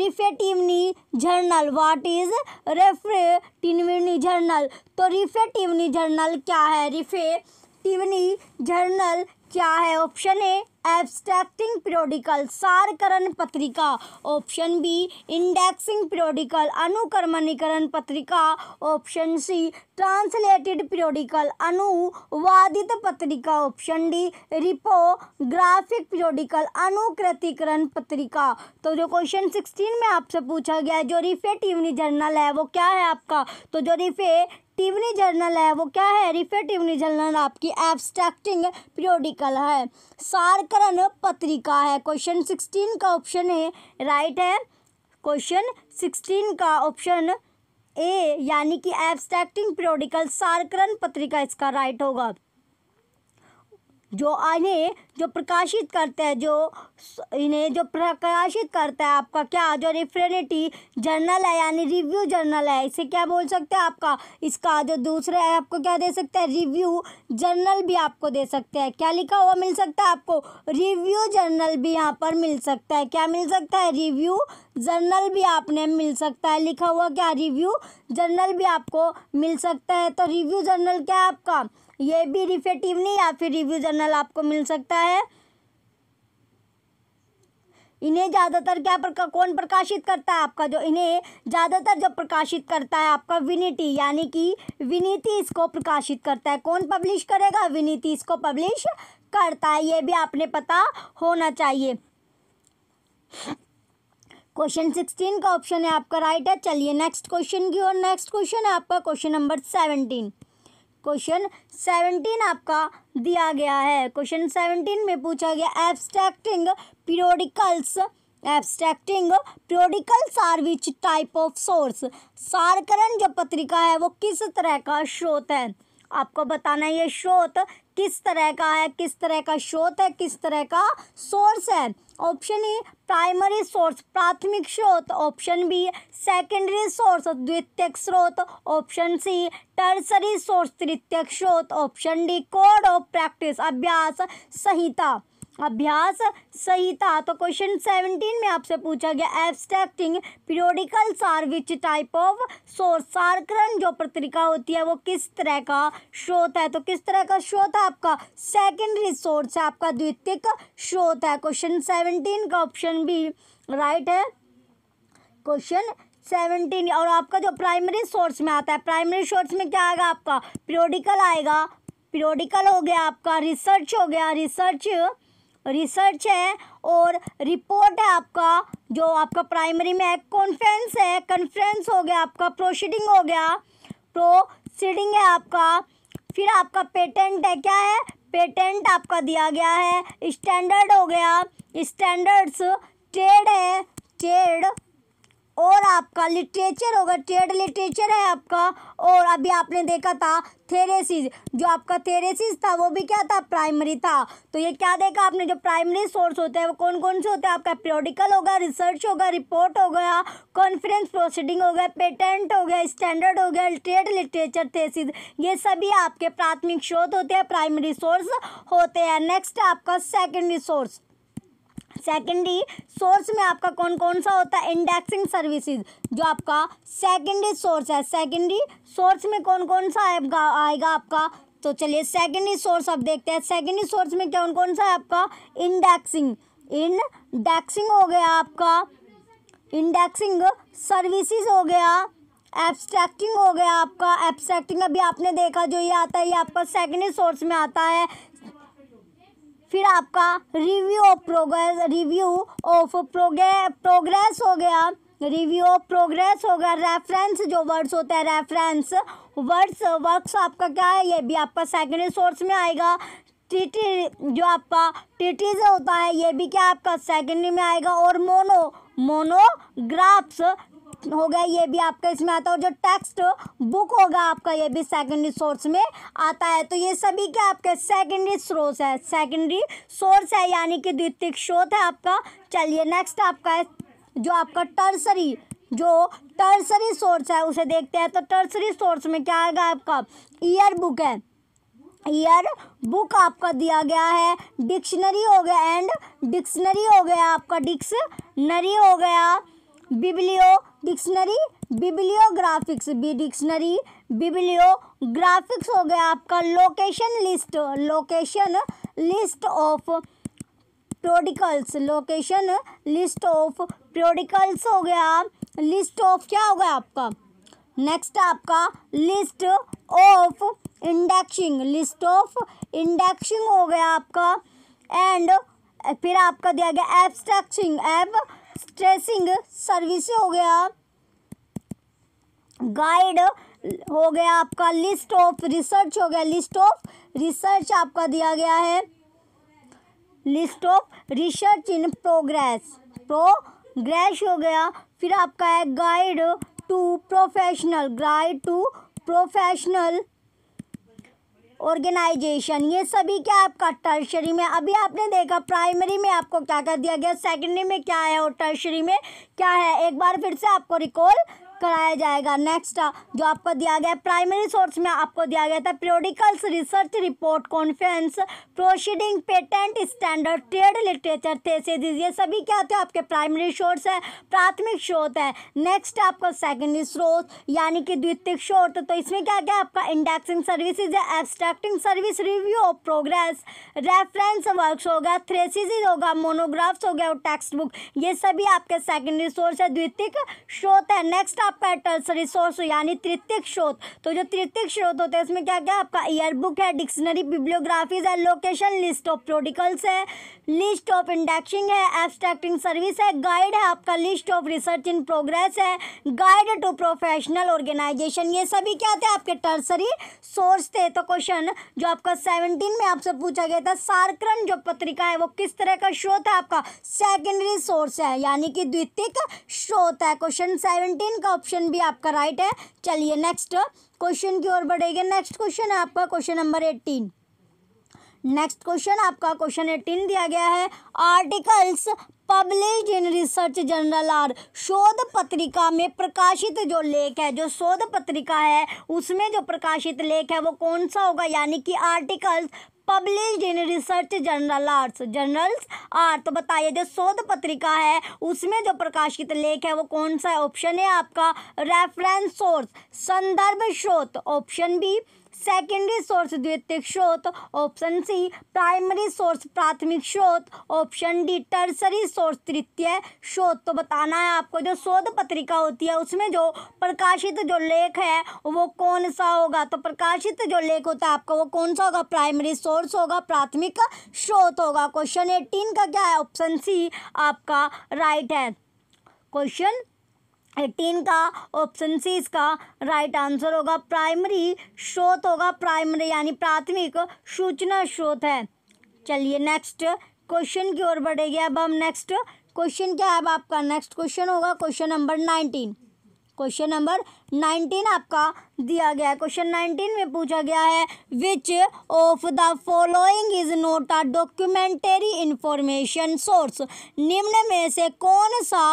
Referativny journal what is Referativny journal तो रिफेटिवनी जर्नल क्या है रिफेटिवनी जर्नल क्या है ऑप्शन ए एब्स्ट्रैक्टिंग पीरियोडिकल सारकरण पत्रिका ऑप्शन बी इंडेक्सिंग पीरियोडिकल अनुक्रमणीकरण पत्रिका ऑप्शन सी ट्रांसलेटेड पीरियोडिकल अनुवादित पत्रिका ऑप्शन डी रिपोग्राफिक पीरियोडिकल अनुकृतिकरण पत्रिका तो जो क्वेश्चन सिक्सटीन में आपसे पूछा गया है जो रिफे टीवनी जर्नल है वो क्या है आपका तो जो रिफे टिवनी जर्नल है वो क्या है रिफे टिवनी जर्नल आपकी एब्स्ट्रैक्टिंग पीरियोडिकल है सारकरण पत्रिका है क्वेश्चन सिक्सटीन का ऑप्शन ए राइट है क्वेश्चन सिक्सटीन का ऑप्शन ए यानी कि एब्स्ट्रैक्टिंग पीरियोडिकल सारकरण पत्रिका इसका राइट होगा जो इन्हें जो प्रकाशित करता है जो इन्हें जो प्रकाशित करता है आपका क्या जो रिफ्रेनिटी जर्नल है यानी रिव्यू जर्नल है इसे क्या बोल सकते हैं आपका इसका जो दूसरा है आपको क्या दे सकते हैं रिव्यू जर्नल भी आपको दे सकते हैं क्या लिखा हुआ मिल सकता है आपको रिव्यू जर्नल भी यहाँ पर मिल सकता है क्या मिल सकता है रिव्यू जर्नल भी आपने मिल सकता है लिखा हुआ क्या रिव्यू जर्नल भी आपको मिल सकता है तो रिव्यू जर्नल क्या है आपका ये भी नहीं या फिर रिव्यू जर्नल आपको मिल सकता है इन्हें ज़्यादातर क्या प्रका, कौन प्रकाशित करता है आपका जो इन्हें ज़्यादातर जो प्रकाशित करता है आपका विनीति यानी कि विनीति इसको प्रकाशित करता है कौन पब्लिश करेगा विनीति इसको पब्लिश करता है ये भी आपने पता होना चाहिए क्वेश्चन सिक्सटीन का ऑप्शन है आपका राइट है चलिए नेक्स्ट क्वेश्चन की और नेक्स्ट क्वेश्चन है आपका question number seventeen question seventeen आपका दिया गया है क्वेश्चन सेवनटीन में पूछा गया abstracting periodicals abstracting periodicals are which type of source सारकरण जो पत्रिका है वो किस तरह का स्रोत है आपको बताना है ये स्रोत किस तरह का है किस तरह का स्रोत है किस तरह का सोर्स है ऑप्शन ए प्राइमरी सोर्स प्राथमिक स्रोत ऑप्शन बी सेकेंडरी सोर्स द्वितीयक स्रोत ऑप्शन सी टर्सरी सोर्स तृतीयक स्रोत option D code of practice अभ्यास संहिता अभ्यास सही था तो क्वेश्चन सेवनटीन में आपसे पूछा गया एब्सट्रैक्टिंग पीरियोडिकल सार विच टाइप ऑफ सोर्स सारकरण जो पत्रिका होती है वो किस तरह का स्रोत है तो किस तरह का स्रोत है आपका सेकेंडरी सोर्स है आपका द्वितीयक स्रोत है क्वेश्चन सेवनटीन का ऑप्शन भी राइट है क्वेश्चन सेवनटीन और आपका जो प्राइमरी सोर्स में आता है प्राइमरी सोर्स में क्या आएगा आपका पीरियोडिकल आएगा पीरियोडिकल हो गया आपका रिसर्च हो गया रिसर्च रिसर्च है और रिपोर्ट है आपका जो आपका प्राइमरी में है कॉन्फ्रेंस है कॉन्फ्रेंस हो गया आपका प्रोसीडिंग हो गया प्रोसीडिंग है आपका फिर आपका पेटेंट है क्या है पेटेंट आपका दिया गया है स्टैंडर्ड हो गया स्टैंडर्ड्स ट्रेड है ट्रेड और आपका लिटरेचर होगा ट्रेड लिटरेचर है आपका और अभी आपने देखा था थेरेसिस जो आपका थेरेसिस था वो भी क्या था प्राइमरी था तो ये क्या देखा आपने जो प्राइमरी सोर्स होते हैं वो कौन कौन से होते हैं आपका प्योडिकल होगा रिसर्च होगा रिपोर्ट हो गया कॉन्फ्रेंस प्रोसीडिंग हो गया पेटेंट हो गया स्टैंडर्ड हो गया ट्रेड लिटरेचर थेसिस ये सभी आपके प्राथमिक स्रोत होते हैं प्राइमरी सोर्स होते हैं नेक्स्ट आपका सेकेंडरी सोर्स सेकेंडरी सोर्स में आपका कौन कौन सा होता है इंडेक्सिंग सर्विसेज जो आपका सेकेंडरी सोर्स है सेकेंडरी सोर्स में कौन कौन सा आएगा आपका तो चलिए सेकेंडरी सोर्स आप देखते हैं सेकेंडरी सोर्स में कौन कौन सा है आपका इंडेक्सिंग इंडेक्सिंग हो गया आपका इंडेक्सिंग सर्विसेज हो गया एब्सट्रैक्टिंग हो गया आपका एब्सट्रैक्टिंग अभी आपने देखा जो ये आता है ये आपका सेकेंडरी सोर्स में आता है फिर आपका review of progress review of progress हो गया रिव्यू ऑफ प्रोग्रेस हो गया रेफरेंस जो वर्ड्स होते हैं रेफरेंस वर्ड्स वर्क्स आपका क्या है ये भी आपका सेकेंडरी सोर्स में आएगा टीटी जो आपका टीटीज होता है ये भी क्या आपका सेकेंडरी में आएगा और मोनो मोनोग्राफ्स हो गया ये भी आपका इसमें आता है और जो टेक्स्ट बुक होगा आपका ये भी सेकेंडरी सोर्स में आता है तो ये सभी क्या आपके सेकेंडरी सोर्स है सेकेंडरी सोर्स है यानी कि द्वितीय स्रोत है आपका चलिए नेक्स्ट आपका है जो आपका टर्सरी जो टर्सरी सोर्स है उसे देखते हैं तो टर्सरी सोर्स में क्या आएगा आपका ईयर बुक है ईयर बुक आपका दिया गया है डिक्शनरी हो गया एंड डिक्शनरी हो गया आपका डिक्शनरी हो गया biblio dictionary bibliographics B dictionary bibliographics हो गया आपका location list location list of periodicals location list of periodicals हो गया लिस्ट ऑफ क्या हो गया आपका नेक्स्ट आपका list of indexing list of indexing हो गया आपका एंड फिर आपका दिया गया एब्स्ट्रैक्टिंग एब स्ट्रेसिंग सर्विस हो गया गाइड हो गया आपका लिस्ट ऑफ रिसर्च हो गया लिस्ट ऑफ रिसर्च आपका दिया गया है list of research in progress progress हो गया फिर आपका है guide to professional guide to professional organisation ये सभी क्या आपका टर्शरी में अभी आपने देखा प्राइमरी में आपको क्या कर दिया गया सेकेंडरी में क्या है और टर्शरी में क्या है एक बार फिर से आपको रिकॉल कराया जाएगा नेक्स्ट जो आपको दिया गया प्राइमरी सोर्स में आपको दिया गया था periodicals research report conference proceeding patent standard trade literature थे ये सभी क्या थे आपके प्राइमरी सोर्स है प्राथमिक स्रोत है नेक्स्ट आपका सेकेंडरी स्रोत यानी कि द्वितीय स्रोत तो इसमें क्या क्या आपका इंडेक्सिंग सर्विसेज है service review of progress reference works होगा थ्रेसिस होगा मोनोग्राफ्स हो गया और टेक्स्ट बुक ये सभी आपके सेकेंडरी सोर्स है द्वितीय स्रोत है नेक्स्ट आप पेटल्स रिसोर्स यानी तृतीय स्रोत तो जो तृतीय स्रोत होते हैं इसमें क्या क्या आपका ईयर बुक है डिक्शनरी बिब्लियोग्राफीज है लोकेशन लिस्ट ऑफ प्रोटिकल्स है लिस्ट ऑफ इंडेक्सिंग है एब्सट्रैक्टिंग सर्विस है गाइड है आपका list of research in progress है गाइड टू प्रोफेशनल ऑर्गेनाइजेशन ये सभी क्या थे आपके टर्सरी सोर्स थे तो क्वेश्चन जो आपका सेवनटीन में आपसे पूछा गया था सार्करन जो पत्रिका है वो किस तरह का स्रोत है आपका सेकेंडरी सोर्स है यानी कि द्वितीय स्रोत है क्वेश्चन सेवनटीन का ऑप्शन भी आपका राइट है चलिए नेक्स्ट क्वेश्चन की ओर बढ़ेंगे नेक्स्ट क्वेश्चन है आपका question number eighteen next question आपका क्वेश्चन एटीन दिया गया है articles publish in research journal are शोध पत्रिका में प्रकाशित जो लेख है जो शोध पत्रिका है उसमें जो प्रकाशित लेख है वो कौन सा होगा यानी कि articles publish in research journal arts journals are तो बताइए जो शोध पत्रिका है उसमें जो प्रकाशित लेख है वो कौन सा ऑप्शन है आपका रेफरेंस सोर्स संदर्भ स्रोत ऑप्शन बी सेकेंडरी सोर्स द्वितीयक स्रोत ऑप्शन सी प्राइमरी सोर्स प्राथमिक स्रोत ऑप्शन डी टर्सरी सोर्स तृतीय स्रोत तो बताना है आपको जो शोध पत्रिका होती है उसमें जो प्रकाशित जो लेख है वो कौन सा होगा तो प्रकाशित जो लेख होता है आपका वो कौन सा होगा प्राइमरी सोर्स होगा प्राथमिक स्रोत होगा क्वेश्चन एटीन का क्या है ऑप्शन सी आपका राइट है क्वेश्चन एटीन का ऑप्शन सी इसका राइट आंसर होगा प्राइमरी स्रोत होगा प्राइमरी यानी प्राथमिक सूचना स्रोत है चलिए नेक्स्ट क्वेश्चन की ओर बढ़ेगी अब हम नेक्स्ट क्वेश्चन क्या है अब आपका नेक्स्ट क्वेश्चन होगा question number nineteen question number nineteen आपका दिया गया है क्वेश्चन नाइनटीन में पूछा गया है which of the following is not a documentary information source निम्न में से कौन सा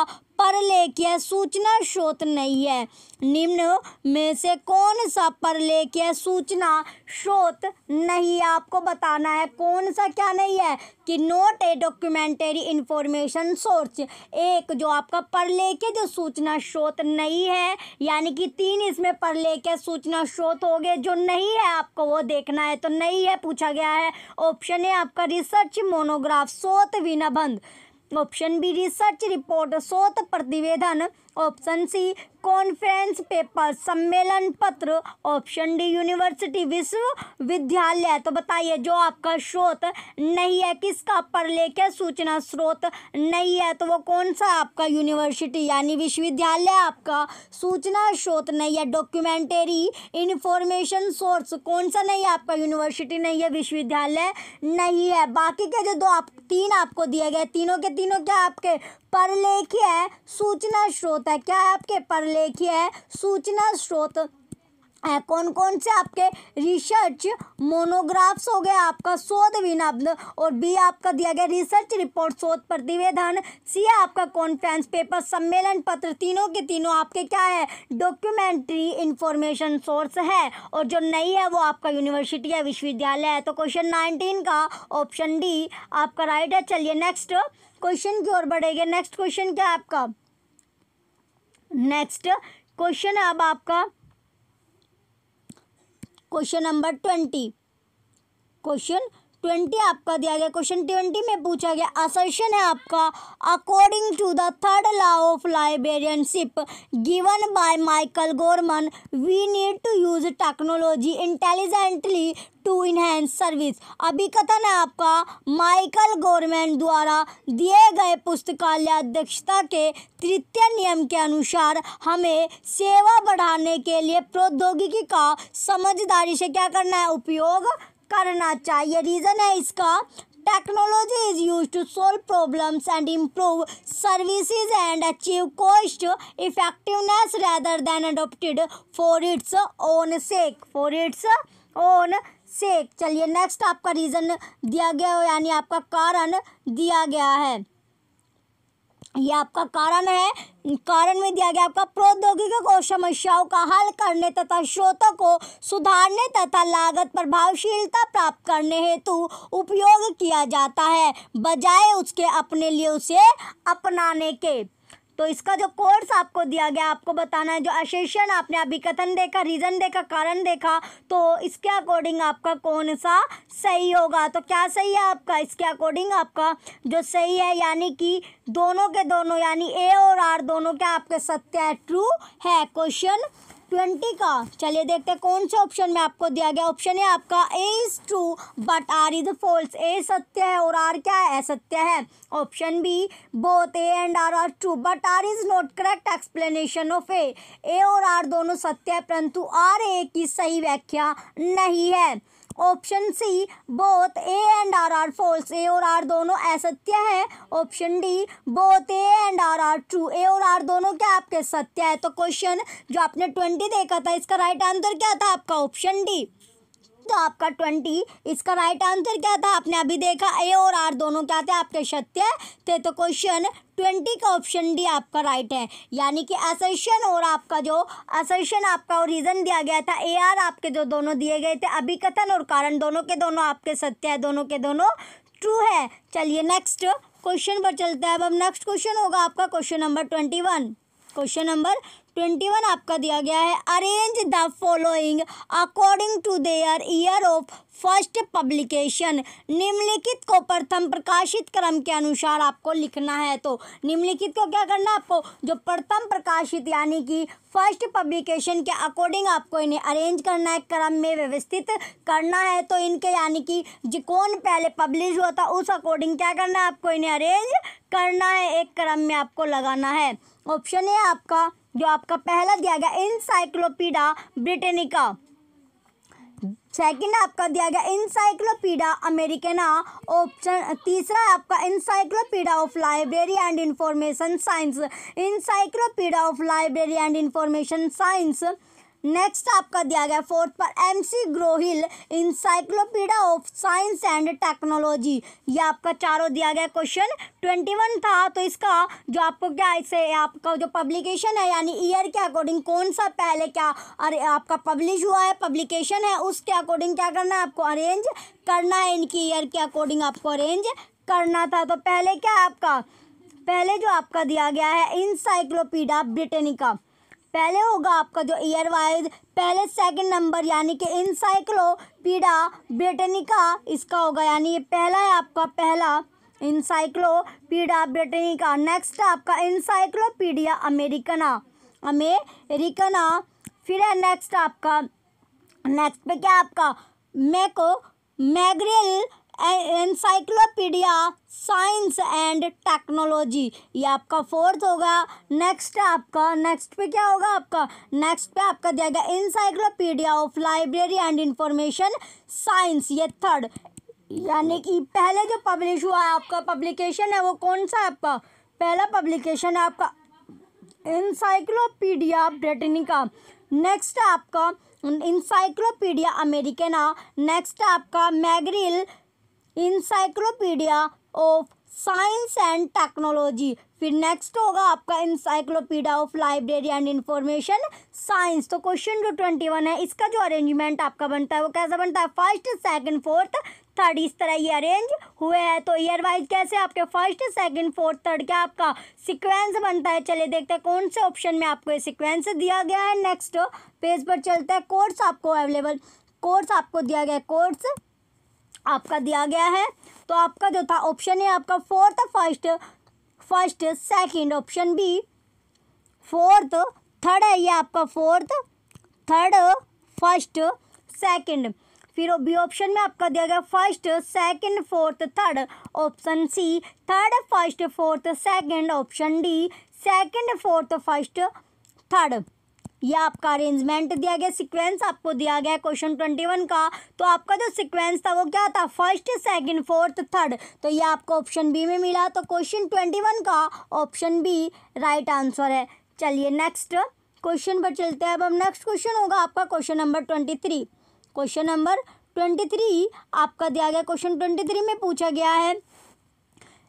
लेख्य सूचना स्रोत नहीं है निम्न में से कौन सा परलेख्य सूचना स्रोत नहीं है आपको बताना है कौन सा क्या नहीं है कि not a documentary information source एक जो आपका परलेखीय जो सूचना स्रोत नहीं है यानी कि तीन इसमें परलेखीय सूचना स्रोत हो गए जो नहीं है आपको वो देखना है तो नहीं है पूछा गया है ऑप्शन है आपका रिसर्च मोनोग्राफ सोत विनाबंध ऑप्शन बी रिसर्च रिपोर्ट शोध प्रतिवेदन ऑप्शन सी कॉन्फ्रेंस पेपर सम्मेलन पत्र ऑप्शन डी यूनिवर्सिटी विश्वविद्यालय तो बताइए जो आपका स्रोत नहीं है किसका पर लेकर सूचना स्रोत नहीं है तो वो कौन सा आपका यूनिवर्सिटी यानी विश्वविद्यालय आपका सूचना स्रोत नहीं है डॉक्यूमेंटेरी इंफॉर्मेशन सोर्स कौन सा नहीं है आपका यूनिवर्सिटी नहीं है विश्वविद्यालय नहीं है बाकी के जो दो आप तीन आपको दिए गए तीनों के तीनों क्या आपके परलेखीय है सूचना स्रोत है क्या है आपके परलेखीय है सूचना स्रोत है कौन कौन से आपके रिसर्च मोनोग्राफ्स हो गया आपका शोध विनब्द और बी आपका दिया गया रिसर्च रिपोर्ट शोध प्रतिवेदन सी आपका कॉन्फ्रेंस पेपर सम्मेलन पत्र तीनों के तीनों आपके क्या है डॉक्यूमेंट्री इंफॉर्मेशन सोर्स है और जो नई है वो आपका यूनिवर्सिटी या विश्वविद्यालय है तो क्वेश्चन नाइनटीन का ऑप्शन डी आपका राइट है चलिए नेक्स्ट क्वेश्चन की ओर बढ़ेंगे नेक्स्ट क्वेश्चन क्या है आपका नेक्स्ट क्वेश्चन है अब आपका question number twenty question twenty आपका दिया गया क्वेश्चन ट्वेंटी में पूछा गया असर्शन है आपका according to the third law of librarianship given by Michael Gorman we need to use technology intelligently to enhance service अभी कथन है आपका माइकल गोरमैन द्वारा दिए गए पुस्तकालय अध्यक्षता के तृतीय नियम के अनुसार हमें सेवा बढ़ाने के लिए प्रौद्योगिकी का समझदारी से क्या करना है उपयोग करना चाहिए रीज़न है इसका technology is used to solve problems and improve services and achieve cost effectiveness rather than adopted for its own sake for its own sake चलिए नेक्स्ट आपका रीज़न दिया गया यानी आपका कारण दिया गया है यह आपका कारण है कारण में दिया गया आपका प्रौद्योगिकी को समस्याओं का हल करने तथा स्रोतों को सुधारने तथा लागत प्रभावशीलता प्राप्त करने हेतु उपयोग किया जाता है बजाय उसके अपने लिए उसे अपनाने के तो इसका जो कोर्स आपको दिया गया आपको बताना है जो अशेषण आपने अभी कथन देखा रीज़न देखा कारण देखा तो इसके अकॉर्डिंग आपका कौन सा सही होगा तो क्या सही है आपका इसके अकॉर्डिंग आपका जो सही है यानी कि दोनों के दोनों यानी ए और आर दोनों क्या आपके सत्य है ट्रू है क्वेश्चन ट्वेंटी का चलिए देखते हैं कौन से ऑप्शन में आपको दिया गया ऑप्शन है आपका A is true but R is false A सत्य है और आर क्या है असत्य है option B both A and R are true but R is not correct explanation of A A और आर दोनों सत्य है परंतु आर ए की सही व्याख्या नहीं है option C both A and R are false A और आर दोनों असत्य है option D both A and R are true A और आर दोनों क्या आपके सत्य है तो क्वेश्चन जो आपने ट्वेंटी देखा था इसका राइट आंसर क्या था आपका ऑप्शन डी तो आपका ट्वेंटी इसका राइट आंसर क्या था आपने अभी देखा ए और आर दोनों क्या थे आपके सत्य थे तो क्वेश्चन ट्वेंटी का ऑप्शन डी आपका राइट है यानी कि असेशन और आपका जो असेशन आपका और रीज़न दिया गया था ए आर आपके जो दोनों दिए गए थे अभी कथन और कारण दोनों के दोनों आपके सत्य है दोनों के दोनों ट्रू है चलिए नेक्स्ट क्वेश्चन पर चलते हैं अब अब नेक्स्ट क्वेश्चन होगा आपका question number twenty one question number twenty one आपका दिया गया है arrange the following according to their year of first publication निम्नलिखित को प्रथम प्रकाशित क्रम के अनुसार आपको लिखना है तो निम्नलिखित को क्या करना है आपको जो प्रथम प्रकाशित यानी कि फर्स्ट पब्लिकेशन के अकॉर्डिंग आपको इन्हें अरेंज करना है क्रम में व्यवस्थित करना है तो इनके यानी कि जो कौन पहले पब्लिश हुआ था उस अकॉर्डिंग क्या करना है आपको इन्हें अरेंज करना है एक क्रम में आपको लगाना है ऑप्शन है आपका जो आपका पहला दिया गया इंसाइक्लोपीडा ब्रिटेनिका सेकंड आपका दिया गया इंसाइक्लोपीडा अमेरिकना ऑप्शन तीसरा आपका encyclopedia of library and information science encyclopedia of library and information science next आपका दिया गया फोर्थ पर McGraw Hill encyclopedia of science and technology ये आपका चारों दिया गया क्वेश्चन ट्वेंटी वन था तो इसका जो आपको क्या इसे आपका जो पब्लिकेशन है यानी ईयर के अकॉर्डिंग कौन सा पहले क्या अरे आपका पब्लिश हुआ है पब्लिकेशन है उसके अकॉर्डिंग क्या करना है आपको अरेंज करना है इनकी ईयर के अकॉर्डिंग आपको अरेंज करना था तो पहले क्या है आपका पहले जो आपका दिया गया है इंसाइक्लोपीडिया ब्रिटेनिका पहले होगा आपका जो ईयर वाइज पहले सेकंड नंबर यानी कि इंसाइक्लोपीडा ब्रिटेनिका इसका होगा यानी ये पहला है आपका पहला इंसाइक्लोपीडा ब्रिटेनिका नेक्स्ट आपका इंसाइक्लोपीडिया अमेरिकना अमेरिकना फिर है नेक्स्ट आपका नेक्स्ट पे क्या आपका Mc McGraw Hill encyclopedia science and technology ये आपका फोर्थ होगा नेक्स्ट आपका नेक्स्ट पे क्या होगा आपका नेक्स्ट पे आपका दिया गया encyclopedia of library and information science ये थर्ड यानी कि पहले जो पब्लिश हुआ है आपका पब्लिकेशन है वो कौन सा है आपका पहला पब्लिकेशन है आपका इंसाइक्लोपीडिया ब्रिटेनिका नेक्स्ट आपका इंसाइक्लोपीडिया अमेरिकना नेक्स्ट आपका McGraw Hill encyclopedia of science and technology फिर नेक्स्ट होगा आपका encyclopedia of library and information science तो क्वेश्चन जो ट्वेंटी वन है इसका जो अरेंजमेंट आपका बनता है वो कैसा बनता है फर्स्ट सेकंड फोर्थ थर्ड इस तरह ये अरेंज हुए हैं तो ईयर वाइज कैसे आपके फर्स्ट सेकंड फोर्थ थर्ड क्या आपका सीक्वेंस बनता है चलिए देखते हैं कौन से ऑप्शन में आपको ये दिया गया है नेक्स्ट पेज पर चलते हैं कोर्स आपको अवेलेबल कोर्स आपको दिया गया है कोर्स आपका दिया गया है तो आपका जो था ऑप्शन है आपका fourth first first second option B fourth third है ये आपका फोर्थ थर्ड फर्स्ट सेकंड फिर बी ऑप्शन में आपका दिया गया first second fourth third option C third first fourth second option D second fourth first third ये आपका अरेंजमेंट दिया गया सीक्वेंस आपको दिया गया क्वेश्चन ट्वेंटी वन का तो आपका जो सीक्वेंस था वो क्या था फर्स्ट सेकंड फोर्थ थर्ड तो ये आपको ऑप्शन बी में मिला तो क्वेश्चन ट्वेंटी वन का ऑप्शन बी राइट आंसर है चलिए नेक्स्ट क्वेश्चन पर चलते हैं अब हम नेक्स्ट क्वेश्चन होगा आपका question number twenty three question number twenty three आपका दिया गया क्वेश्चन ट्वेंटी थ्री में पूछा गया है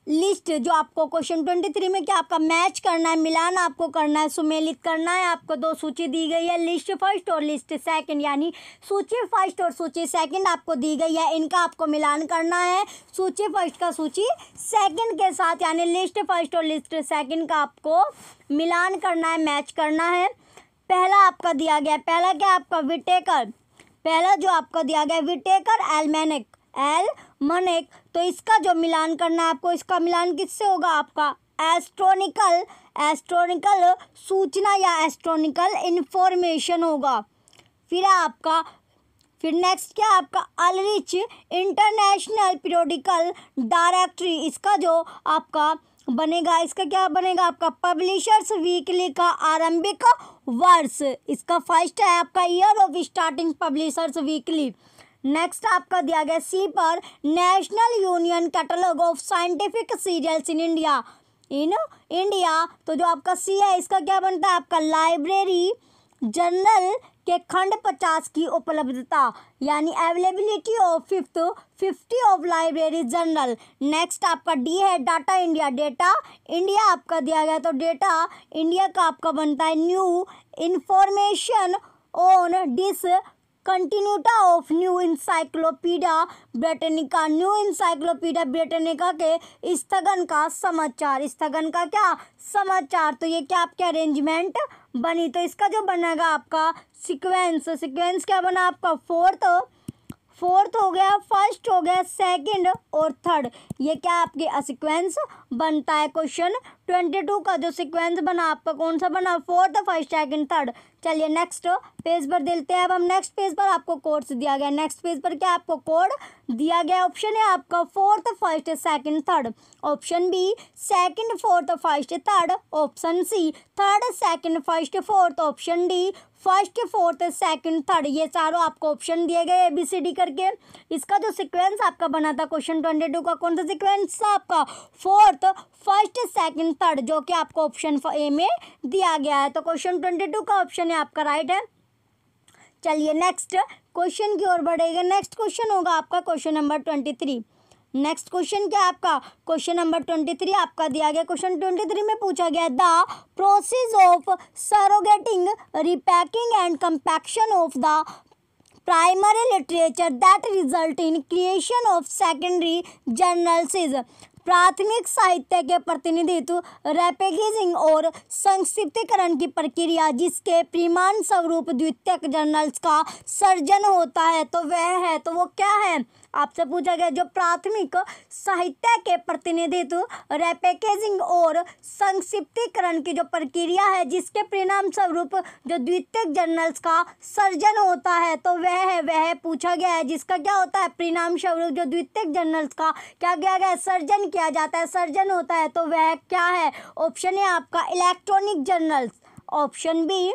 लिस्ट जो आपको क्वेश्चन ट्वेंटी थ्री में क्या आपका मैच करना है मिलान आपको करना है सुमेलित करना है आपको दो सूची दी गई है लिस्ट फर्स्ट और लिस्ट सेकंड यानी सूची फर्स्ट और सूची सेकंड आपको दी गई है इनका आपको मिलान करना है सूची फर्स्ट का सूची सेकंड के साथ यानी लिस्ट फर्स्ट और लिस्ट सेकेंड का आपको मिलान करना है मैच करना है पहला आपका दिया गया पहला क्या आपका विटेकर पहला जो आपका दिया गया विटेकर एलमेनिक एल मन एक तो इसका जो मिलान करना है आपको इसका मिलान किससे होगा आपका एस्ट्रोनिकल एस्ट्रोनिकल सूचना या एस्ट्रोनिकल इन्फॉर्मेशन होगा फिर आपका फिर नेक्स्ट क्या आपका अलरिच इंटरनेशनल पीरियोडिकल डायरेक्टरी इसका जो आपका बनेगा इसका क्या बनेगा आपका पब्लिशर्स वीकली का आरंभिक वर्ष इसका फर्स्ट है आपका year of starting publishers weekly next आपका दिया गया सी पर national union catalogue of scientific serials in India in India तो जो आपका सी है इसका क्या बनता है आपका लाइब्रेरी जनरल के खंड पचास की उपलब्धता यानी availability of fifth fifty of library journal next आपका डी है डाटा इंडिया डेटा इंडिया आपका दिया गया तो डेटा इंडिया का आपका बनता है new information on discontinuation of new encyclopedia Britannica new encyclopedia Britannica के स्थगन का समाचार स्थगन का क्या समाचार तो ये क्या आपके अरेंजमेंट बनी तो इसका जो बनेगा आपका सीक्वेंस सीक्वेंस क्या बना आपका फोर्थ फोर्थ हो गया फर्स्ट हो गया सेकंड और थर्ड ये क्या आपके सीक्वेंस बनता है क्वेश्चन ट्वेंटी टू का जो सीक्वेंस बना आपका कौन सा बना फोर्थ फर्स्ट सेकंड थर्ड चलिए नेक्स्ट पेज पर देते हैं अब हम नेक्स्ट पेज पर आपको कोड्स दिया गया नेक्स्ट पेज पर क्या आपको कोड दिया गया ऑप्शन है आपका fourth first second third option B second fourth first third option C third second first fourth option D first fourth second third ये चारों आपको ऑप्शन दिए गए ए बी सी डी करके इसका जो सिक्वेंस आपका बना था क्वेश्चन ट्वेंटी टू का कौन सा सिक्वेंस था आपका फोर्थ फर्स्ट सेकंड थर्ड जो कि आपको ऑप्शन ए में दिया गया है तो क्वेश्चन ट्वेंटी टू का ऑप्शन है आपका राइट है चलिए नेक्स्ट क्वेश्चन की ओर बढ़ेगा नेक्स्ट क्वेश्चन होगा आपका question number twenty three next question क्या आपका क्वेश्चन नंबर ट्वेंटी थ्री आपका दिया गया क्वेश्चन ट्वेंटी थ्री में पूछा गया the process of surrogating repacking and compaction of the primary literature that result in creation of secondary journals प्राथमिक साहित्य के प्रतिनिधित्व रैपेजिंग और संक्षिप्तिकरण की प्रक्रिया जिसके प्रमाण स्वरूप द्वितीयक जर्नल्स का सर्जन होता है तो वह है तो वो क्या है आपसे पूछा गया जो प्राथमिक साहित्य के प्रतिनिधित्व रेपैकेजिंग और संक्षिप्तीकरण की जो प्रक्रिया है जिसके परिणाम स्वरूप जो द्वितीय जर्नल्स का सर्जन होता है तो वह है वह पूछा गया है जिसका क्या होता है परिणाम स्वरूप जो द्वितीय जर्नल्स का क्या किया गया सर्जन किया जाता है सर्जन होता है तो वह क्या है ऑप्शन है आपका electronic journals option B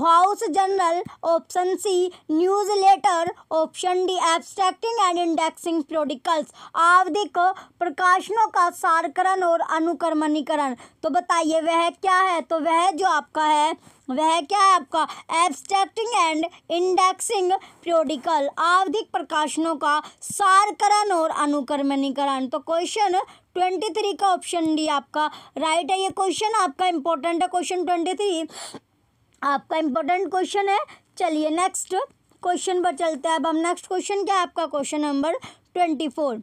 house journal option C newsletter option D abstracting and indexing periodicals आवधिक प्रकाशनों का सारकरण और अनुक्रमणीकरण तो बताइए वह क्या है तो वह जो आपका है वह क्या है आपका एब्सट्रैक्टिंग एंड इंडेक्सिंग प्रोडिकल आवधिक प्रकाशनों का सारकरण और अनुक्रमणीकरण तो क्वेश्चन ट्वेंटी थ्री का ऑप्शन डी आपका राइट है ये क्वेश्चन आपका इंपॉर्टेंट है क्वेश्चन ट्वेंटी थ्री आपका इम्पोर्टेंट क्वेश्चन है चलिए नेक्स्ट क्वेश्चन पर चलते हैं अब हम नेक्स्ट क्वेश्चन क्या है आपका question number twenty four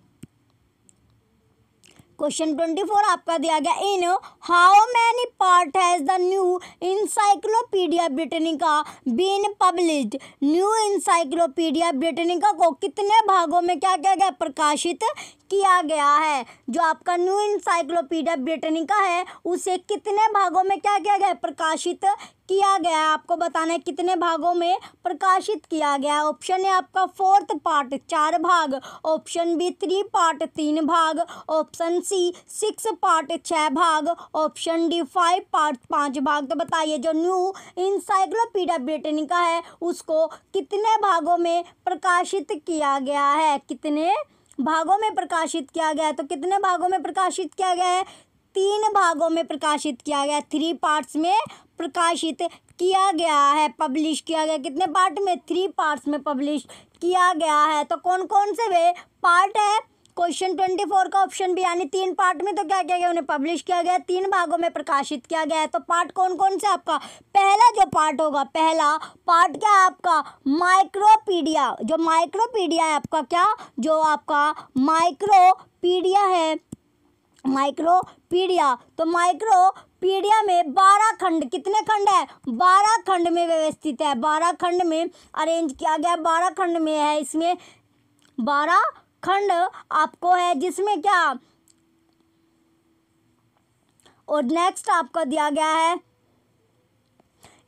question twenty four आपका दिया गया in how many part has the new encyclopedia Britannica been published new encyclopedia Britannica को कितने भागों में क्या क्या गया प्रकाशित किया गया है जो आपका न्यू इंसाइक्लोपीडिया ब्रिटेनिका है उसे कितने भागों में क्या क्या गया प्रकाशित किया गया आपको बताना है कितने भागों में प्रकाशित किया गया ऑप्शन है आपका फोर्थ पार्ट चार भाग ऑप्शन बी थ्री पार्ट तीन भाग ऑप्शन सी सिक्स पार्ट छः भाग ऑप्शन डी फाइव पार्ट पाँच भाग तो बताइए जो न्यू इंसाइक्लोपीडिया ब्रिटेनिका है उसको कितने भागों में प्रकाशित किया गया है कितने भागों में प्रकाशित किया गया है तो कितने भागों में प्रकाशित किया गया है तीन भागों में प्रकाशित किया गया थ्री पार्ट्स में प्रकाशित किया गया है पब्लिश किया गया कितने पार्ट में थ्री पार्ट्स में पब्लिश किया गया है तो कौन कौन से वे पार्ट है क्वेश्चन ट्वेंटी फोर का ऑप्शन भी यानी तीन पार्ट में तो क्या किया गया उन्हें पब्लिश किया गया तीन भागों में प्रकाशित किया गया है तो पार्ट कौन कौन सा आपका पहला जो पार्ट होगा पहला पार्ट क्या है आपका माइक्रोपीडिया जो माइक्रोपीडिया है आपका क्या जो आपका माइक्रोपीडिया है माइक्रोपीडिया तो माइक्रोपीडिया में बारह खंड कितने खंड है बारह खंड में व्यवस्थित है बारह खंड में अरेंज किया गया बारह खंड में है इसमें बारह खंड आपको है जिसमें क्या और नेक्स्ट आपको दिया गया है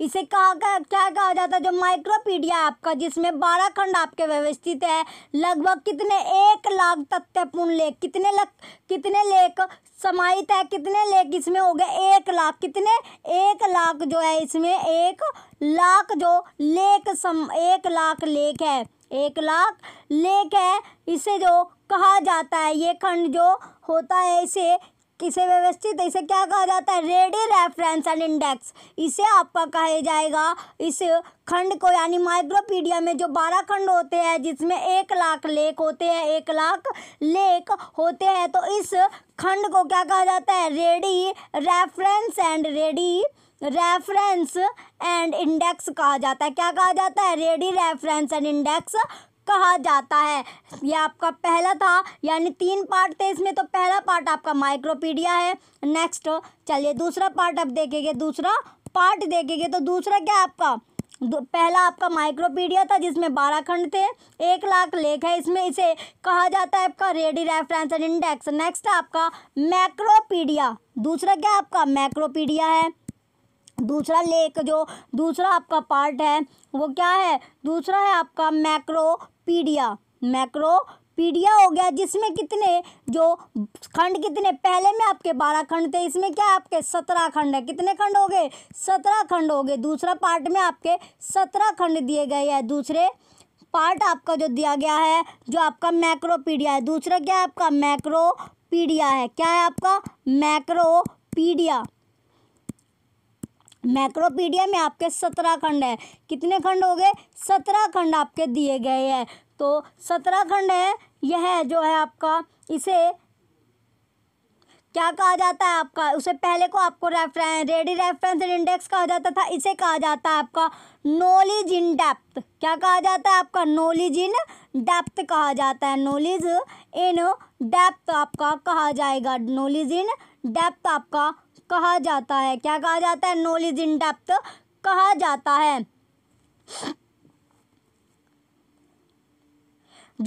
इसे कहा क्या कहा जाता है जो माइक्रोपीडिया आपका जिसमें बारह खंड आपके व्यवस्थित है लगभग कितने एक लाख तथ्यपूर्ण लेख कितने लख कितने लेख समाहित है कितने लेख इसमें हो गए एक लाख कितने एक लाख जो है इसमें एक लाख जो लेख सम एक लाख लेख है एक लाख लेख है इसे जो कहा जाता है ये खंड जो होता है इसे किसे व्यवस्थित इसे क्या कहा जाता है रेडी रेफरेंस एंड इंडेक्स इसे आपका कहा जाएगा इस खंड को यानी माइक्रोपीडिया में जो बारह खंड होते हैं जिसमें एक लाख लेख होते हैं एक लाख लेख होते हैं तो इस खंड को क्या कहा जाता है ready reference and ready reference and index कहा जाता है क्या कहा जाता है रेडी रेफरेंस एंड इंडेक्स कहा जाता है ये आपका पहला था यानी तीन पार्ट थे इसमें तो पहला पार्ट आपका माइक्रोपीडिया है नेक्स्ट चलिए दूसरा पार्ट आप देखेंगे दूसरा पार्ट देखेंगे तो दूसरा क्या आपका पहला आपका माइक्रोपीडिया था जिसमें बारह खंड थे एक लाख लेख है इसमें इसे कहा जाता है आपका ready reference and index next आपका मैक्रोपीडिया दूसरा क्या आपका मैक्रोपीडिया है दूसरा लेख जो दूसरा आपका पार्ट है वो क्या है दूसरा है आपका मैक्रो पीडिया मैक्रो पीडिया हो गया जिसमें कितने जो खंड कितने पहले में आपके बारह खंड थे इसमें क्या आपके सत्रह खंड है कितने खंड हो गए सत्रह खंड हो गए दूसरा पार्ट में आपके सत्रह खंड दिए गए हैं दूसरे पार्ट आपका जो दिया गया है जो आपका मैक्रोपीडिया है दूसरा क्या है आपका मैक्रोपीडिया है क्या है आपका मैक्रोपीडिया मैक्रोपीडिया में आपके सत्रह खंड है कितने खंड हो गए सत्रह खंड आपके दिए गए हैं तो सत्रह खंड है यह जो है आपका इसे क्या कहा जाता है आपका उसे पहले को आपको रेफरेंस रेडी रेफरेंस इंडेक्स कहा जाता था इसे कहा जाता है आपका नॉलेज इन डेप्थ क्या कहा जाता है आपका नॉलेज इन डेप्थ कहा जाता है नॉलेज इन डेप्थ आपका कहा जाएगा नॉलेज इन डेप्थ आपका कहा जाता है क्या कहा जाता है नॉलेज इन डेप्थ कहा जाता है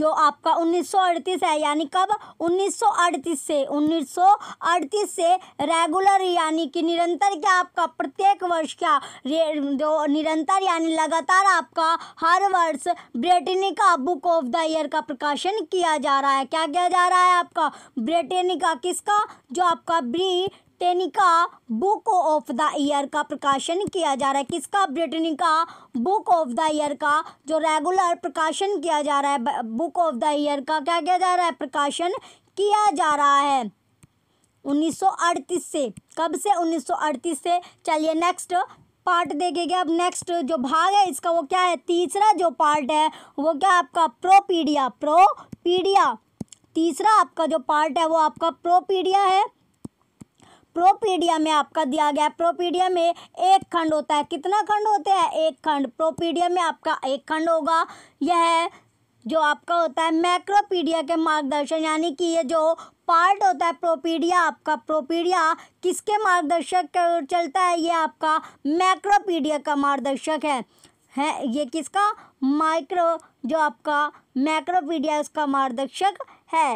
जो आपका 1938 है यानी कब 1938 से 1938 से रेगुलर यानी कि निरंतर क्या आपका प्रत्येक वर्ष क्या जो निरंतर यानी लगातार आपका हर वर्ष Britannica Book of the Year का प्रकाशन किया जा रहा है क्या किया जा रहा है आपका ब्रिटेनिका किसका जो आपका ब्री Britannica Book of the Year का प्रकाशन किया जा रहा है किसका Britannica Book of the Year का जो रेगुलर प्रकाशन किया जा रहा है बुक ऑफ द ईयर का क्या किया जा रहा है प्रकाशन किया जा रहा है 1938 से कब से 1938 से चलिए नेक्स्ट पार्ट देखेंगे अब नेक्स्ट जो भाग है इसका वो क्या है तीसरा जो पार्ट है वो क्या है आपका प्रोपीडिया प्रोपीडिया तीसरा आपका जो पार्ट है वो आपका प्रोपीडिया है प्रोपीडिया में आपका दिया गया है प्रोपीडिया में एक खंड होता है कितना खंड होते हैं एक खंड प्रोपीडिया में आपका एक खंड होगा यह जो आपका होता है मैक्रोपीडिया के मार्गदर्शन यानी कि ये जो पार्ट होता है प्रोपीडिया आपका प्रोपीडिया किसके मार्गदर्शक चलता है ये आपका मैक्रोपीडिया का मार्गदर्शक है है ये किसका माइक्रो जो आपका मैक्रोपीडिया उसका मार्गदर्शक है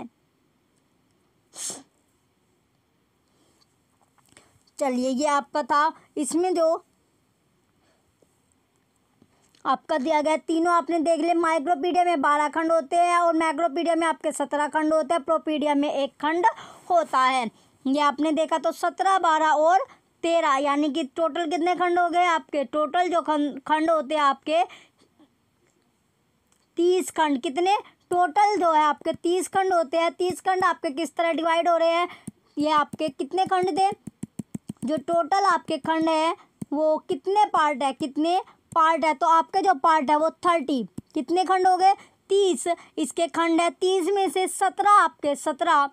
चलिए ये आपका था इसमें जो आपका दिया गया तीनों आपने देख लिया माइक्रोपीडिया में बारह खंड होते हैं और माइक्रोपीडिया में आपके सत्रह खंड होते हैं प्रोपीडिया में एक खंड होता है ये आपने देखा तो सत्रह बारह और तेरह यानी कि टोटल कितने खंड हो गए आपके टोटल जो खंड खंड होते हैं आपके तीस खंड कितने टोटल जो है आपके तीस खंड होते हैं तीस खंड आपके किस तरह डिवाइड हो रहे हैं ये आपके कितने खंड थे जो टोटल आपके खंड तो है वो कितने पार्ट है कितने पार्ट है तो आपके जो पार्ट है वो थर्टी कितने खंड हो गए तीस इसके खंड है तीस में से सत्रह आपके सत्रह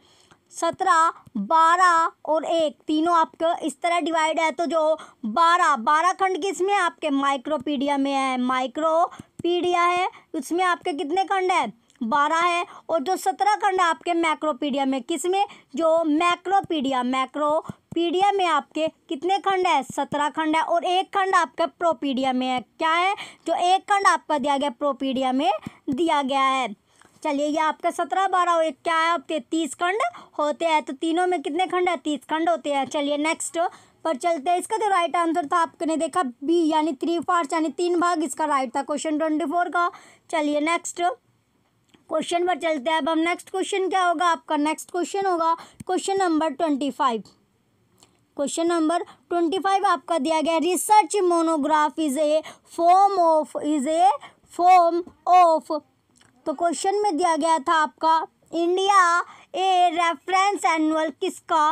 सत्रह बारह और एक तीनों आपके इस तरह डिवाइड है तो जो बारह बारह खंड किस में आपके माइक्रोपीडिया में है माइक्रोपीडिया है उसमें आपके कितने खंड है बारह है और जो सत्रह खंड आपके मैक्रोपीडिया में किस में जो मैक्रोपीडिया मैक्रोपीडिया में आपके कितने खंड है सत्रह खंड है और एक खंड आपका प्रोपीडिया में है क्या है जो एक खंड आपका दिया गया प्रोपीडिया में दिया गया है चलिए ये आपका सत्रह बारह और एक क्या है आपके तीस खंड होते हैं तो तीनों में कितने खंड है तीस खंड होते हैं चलिए नेक्स्ट पर चलते हैं इसका जो राइट आंसर था आपने देखा बी यानी थ्री पार्ट यानी तीन भाग इसका राइट था क्वेश्चन ट्वेंटी फोर का चलिए नेक्स्ट क्वेश्चन पर चलते हैं अब हम नेक्स्ट क्वेश्चन क्या होगा आपका नेक्स्ट क्वेश्चन होगा question number twenty five question number twenty five आपका दिया गया research monograph is a form of is a form of तो क्वेश्चन में दिया गया था आपका इंडिया ए रेफरेंस एनुअल किसका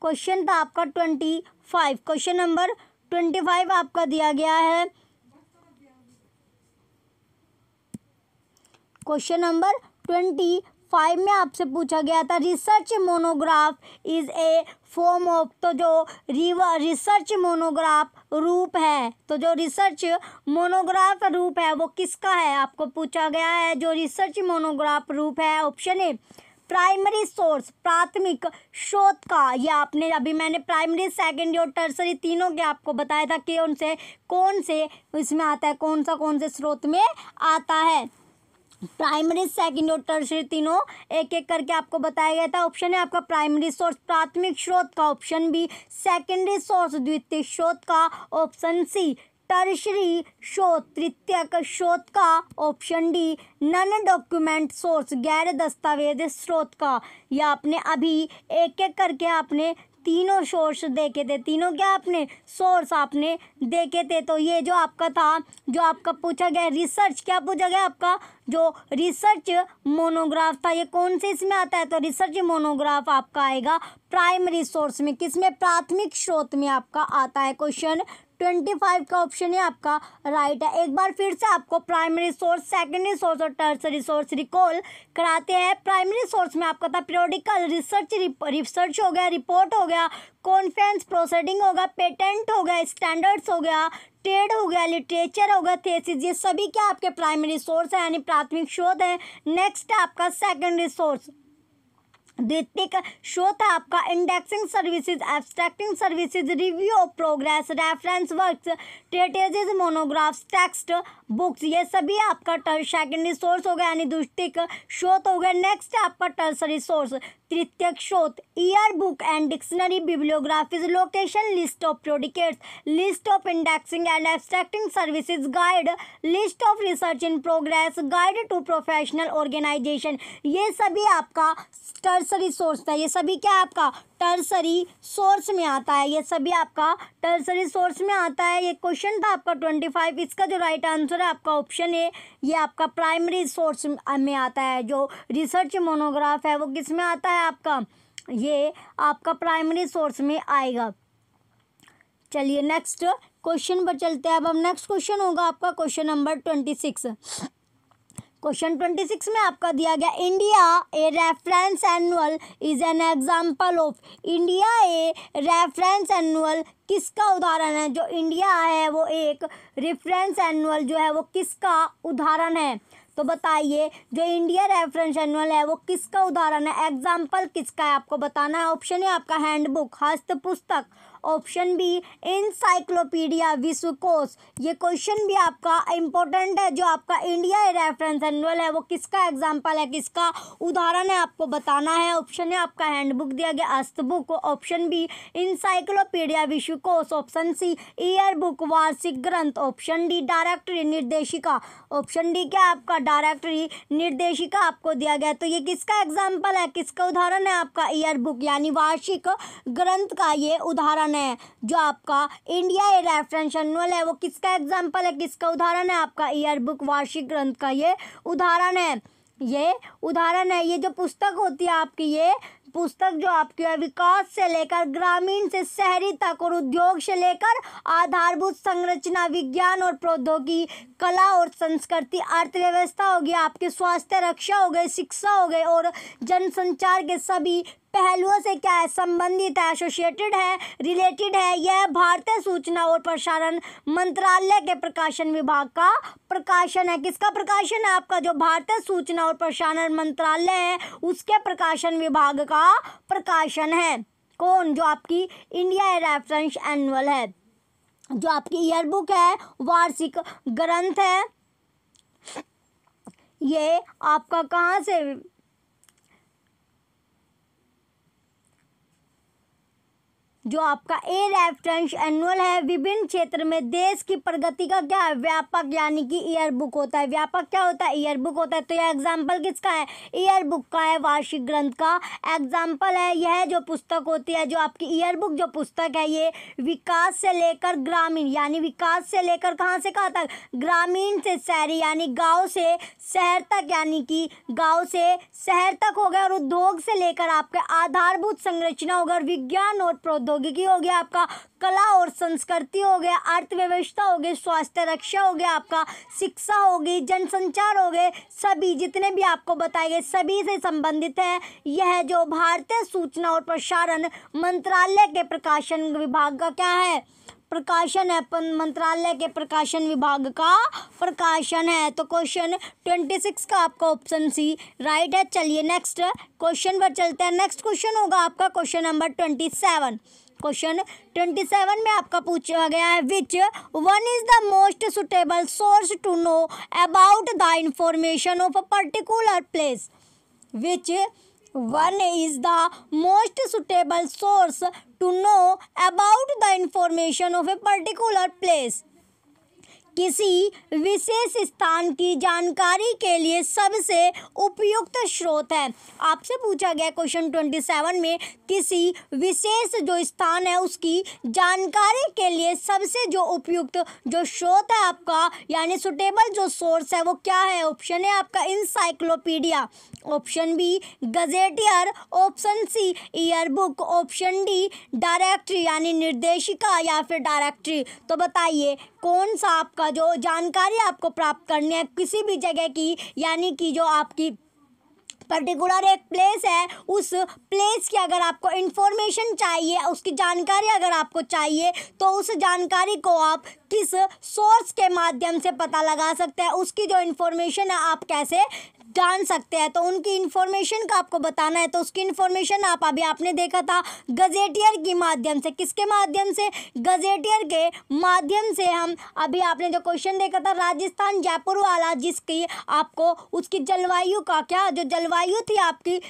क्वेश्चन था आपका twenty five question number twenty five आपका दिया गया है क्वेश्चन नंबर ट्वेंटी फाइव में आपसे पूछा गया था research monograph is a form of तो जो रिवर रिसर्च मोनोग्राफ रूप है तो जो रिसर्च मोनोग्राफ रूप है वो किसका है आपको पूछा गया है जो रिसर्च मोनोग्राफ रूप है ऑप्शन ए प्राइमरी सोर्स प्राथमिक स्रोत का ये आपने अभी मैंने प्राइमरी सेकेंडरी और टर्सरी तीनों के आपको बताया था कि उनसे कौन से इसमें आता है कौन सा कौन से स्रोत में आता है प्राइमरी सेकेंड और टर्सरी तीनों एक एक करके आपको बताया गया था ऑप्शन है आपका प्राइमरी सोर्स प्राथमिक स्रोत का ऑप्शन बी सेकेंडरी सोर्स द्वितीय स्रोत का ऑप्शन सी टर्शरी स्रोत तृतीय स्रोत का option D non document source गैर दस्तावेज स्रोत का यह आपने अभी एक एक करके आपने तीनों सोर्स देखे थे तीनों क्या आपने सोर्स आपने देखे थे तो ये जो आपका था जो आपका पूछा गया रिसर्च क्या पूछा गया आपका जो रिसर्च मोनोग्राफ था ये कौन से इसमें आता है तो रिसर्च मोनोग्राफ आपका आएगा प्राइमरी सोर्स में किस में प्राथमिक स्रोत में आपका आता है क्वेश्चन ट्वेंटी फाइव का ऑप्शन ही आपका राइट है एक बार फिर से आपको प्राइमरी सोर्स सेकेंडरी सोर्स और टर्सरी सोर्स रिकॉल कराते हैं प्राइमरी सोर्स में आपका था पीरियोडिकल रिसर्च रिसर्च हो गया रिपोर्ट हो गया कॉन्फ्रेंस प्रोसेडिंग होगा पेटेंट हो गया स्टैंडर्ड्स हो गया ट्रेड हो गया लिटरेचर हो गया थेसिस ये सभी क्या आपके प्राइमरी सोर्स है यानी प्राथमिक शोध है नेक्स्ट आपका सेकेंडरी सोर्स द्वितीय शो था आपका indexing services abstracting services review of progress reference works treatises monographs text books ये सभी आपका सेकेंडरी सोर्स हो गया यानी द्वितीय स्रोत हो गया नेक्स्ट आपका टर्सरी सोर्स तृतीय स्रोत year book and dictionary bibliographies location list of periodicals list of indexing and abstracting services guide list of research in progress guide to professional organisation ये सभी आपका टर्सरी सोर्स था ये सभी क्या आपका टर्सरी सोर्स में आता है ये सभी आपका टर्सरी सोर्स में आता है ये क्वेश्चन था आपका ट्वेंटी फाइव इसका जो राइट आंसर है आपका ऑप्शन ए ये आपका प्राइमरी सोर्स में आता है जो रिसर्च मोनोग्राफ है वो किस में आता है आपका ये आपका प्राइमरी सोर्स में आएगा चलिए नेक्स्ट क्वेश्चन पर चलते हैं अब हम नेक्स्ट क्वेश्चन होगा आपका question number twenty six question twenty six में आपका दिया गया India a reference annual is an example of India a reference annual किसका उदाहरण है जो इंडिया है वो एक रेफरेंस एनुअल जो है वो किसका उदाहरण है तो बताइए जो इंडिया रेफरेंस एनुअल है वो किसका उदाहरण है एग्जाम्पल किसका है आपको बताना है ऑप्शन है आपका हैंडबुक हस्त पुस्तक ऑप्शन बी इंसाइक्लोपीडिया विश्वकोश ये क्वेश्चन भी आपका इंपॉर्टेंट है जो आपका इंडिया रेफरेंस एनुअल है वो किसका एग्जाम्पल है किसका उदाहरण है आपको बताना है ऑप्शन है आपका हैंडबुक दिया गया अस्त बुक ऑप्शन बी इंसाइक्लोपीडिया विश्वकोश ऑप्शन सी ईयर बुक वार्षिक ग्रंथ ऑप्शन डी डायरेक्टरी निर्देशिका ऑप्शन डी क्या आपका डायरेक्टरी निर्देशिका आपको दिया गया तो ये किसका एग्जाम्पल है किसका उदाहरण है आपका ईयर बुक यानी वार्षिक ग्रंथ का ये उदाहरण है जो आपका इंडिया ए रेफरेंस एनुअल है वो किसका एग्जाम्पल है किसका उदाहरण है आपका ईयर बुक वार्षिक ग्रंथ का ये उदाहरण है ये उदाहरण है ये जो पुस्तक होती है आपकी ये पुस्तक जो आपकी है विकास से लेकर ग्रामीण से शहरी तक और उद्योग से लेकर आधारभूत संरचना विज्ञान और प्रौद्योगिकी कला और संस्कृति अर्थव्यवस्था होगी आपके स्वास्थ्य रक्षा हो गए शिक्षा हो गए और जनसंचार के सभी पहलुओं से क्या है संबंधित है एसोसिएटेड है रिलेटेड है यह भारतीय सूचना और प्रसारण मंत्रालय के प्रकाशन विभाग का प्रकाशन है किसका प्रकाशन है आपका जो भारतीय सूचना और प्रसारण मंत्रालय है उसके प्रकाशन विभाग का प्रकाशन है कौन जो आपकी इंडिया रेफरेंस एनुअल है जो आपकी ईयरबुक है वार्षिक ग्रंथ है ये आपका कहाँ से जो आपका ए रेफरेंस एनुअल है विभिन्न क्षेत्र में देश की प्रगति का क्या है व्यापक यानी कि ईयर बुक होता है व्यापक क्या होता है ईयर बुक होता है तो यह एग्जाम्पल किसका है ईयर बुक का है वार्षिक ग्रंथ का एग्जाम्पल है यह जो पुस्तक होती है जो आपकी ईयर बुक जो पुस्तक है ये विकास से लेकर ग्रामीण यानी विकास से लेकर कहाँ से कहाँ तक ग्रामीण से शहरी यानी गाँव से शहर तक यानी कि गाँव से शहर तक हो गया और उद्योग से लेकर आपके आधारभूत संरचना हो और विज्ञान और प्रौद्योग प्रौद्योगिकी हो गया आपका कला और संस्कृति हो गया अर्थव्यवस्था हो गई स्वास्थ्य रक्षा हो गया आपका शिक्षा होगी जनसंचार हो गए सभी जितने भी आपको बताए गए सभी से संबंधित है यह जो भारतीय सूचना और प्रसारण मंत्रालय के प्रकाशन विभाग का क्या है प्रकाशन है मंत्रालय के प्रकाशन विभाग का प्रकाशन है तो क्वेश्चन ट्वेंटी सिक्स का आपका ऑप्शन सी राइट है चलिए नेक्स्ट क्वेश्चन पर चलते हैं नेक्स्ट क्वेश्चन होगा आपका question number twenty seven question twenty seven में आपका पूछा गया है which one is the most suitable source to know about the information of a particular place which one is the most suitable source to know about the information of a particular place किसी विशेष स्थान की जानकारी के लिए सबसे उपयुक्त स्रोत है आपसे पूछा गया क्वेश्चन ट्वेंटी सेवन में किसी विशेष जो स्थान है उसकी जानकारी के लिए सबसे जो उपयुक्त जो स्रोत है आपका यानी सुटेबल जो सोर्स है वो क्या है ऑप्शन है आपका encyclopaedia option B gazetteer option C yearbook option D directory यानी निर्देशिका या फिर डायरेक्टरी तो बताइए कौन सा आपका जो जानकारी आपको प्राप्त करनी है किसी भी जगह की यानी कि जो आपकी पर्टिकुलर एक प्लेस है उस प्लेस की अगर आपको इन्फॉर्मेशन चाहिए उसकी जानकारी अगर आपको चाहिए तो उस जानकारी को आप किस सोर्स के माध्यम से पता लगा सकते हैं उसकी जो इन्फॉर्मेशन है आप कैसे जान सकते हैं तो उनकी इन्फॉर्मेशन का आपको बताना है तो उसकी इन्फॉर्मेशन आप अभी आपने देखा था गजेटियर के माध्यम से किसके माध्यम से गजेटियर के माध्यम से हम अभी आपने जो क्वेश्चन देखा था राजस्थान जयपुर वाला जिसकी आपको उसकी जलवायु का क्या जो जलवायु थी आपकी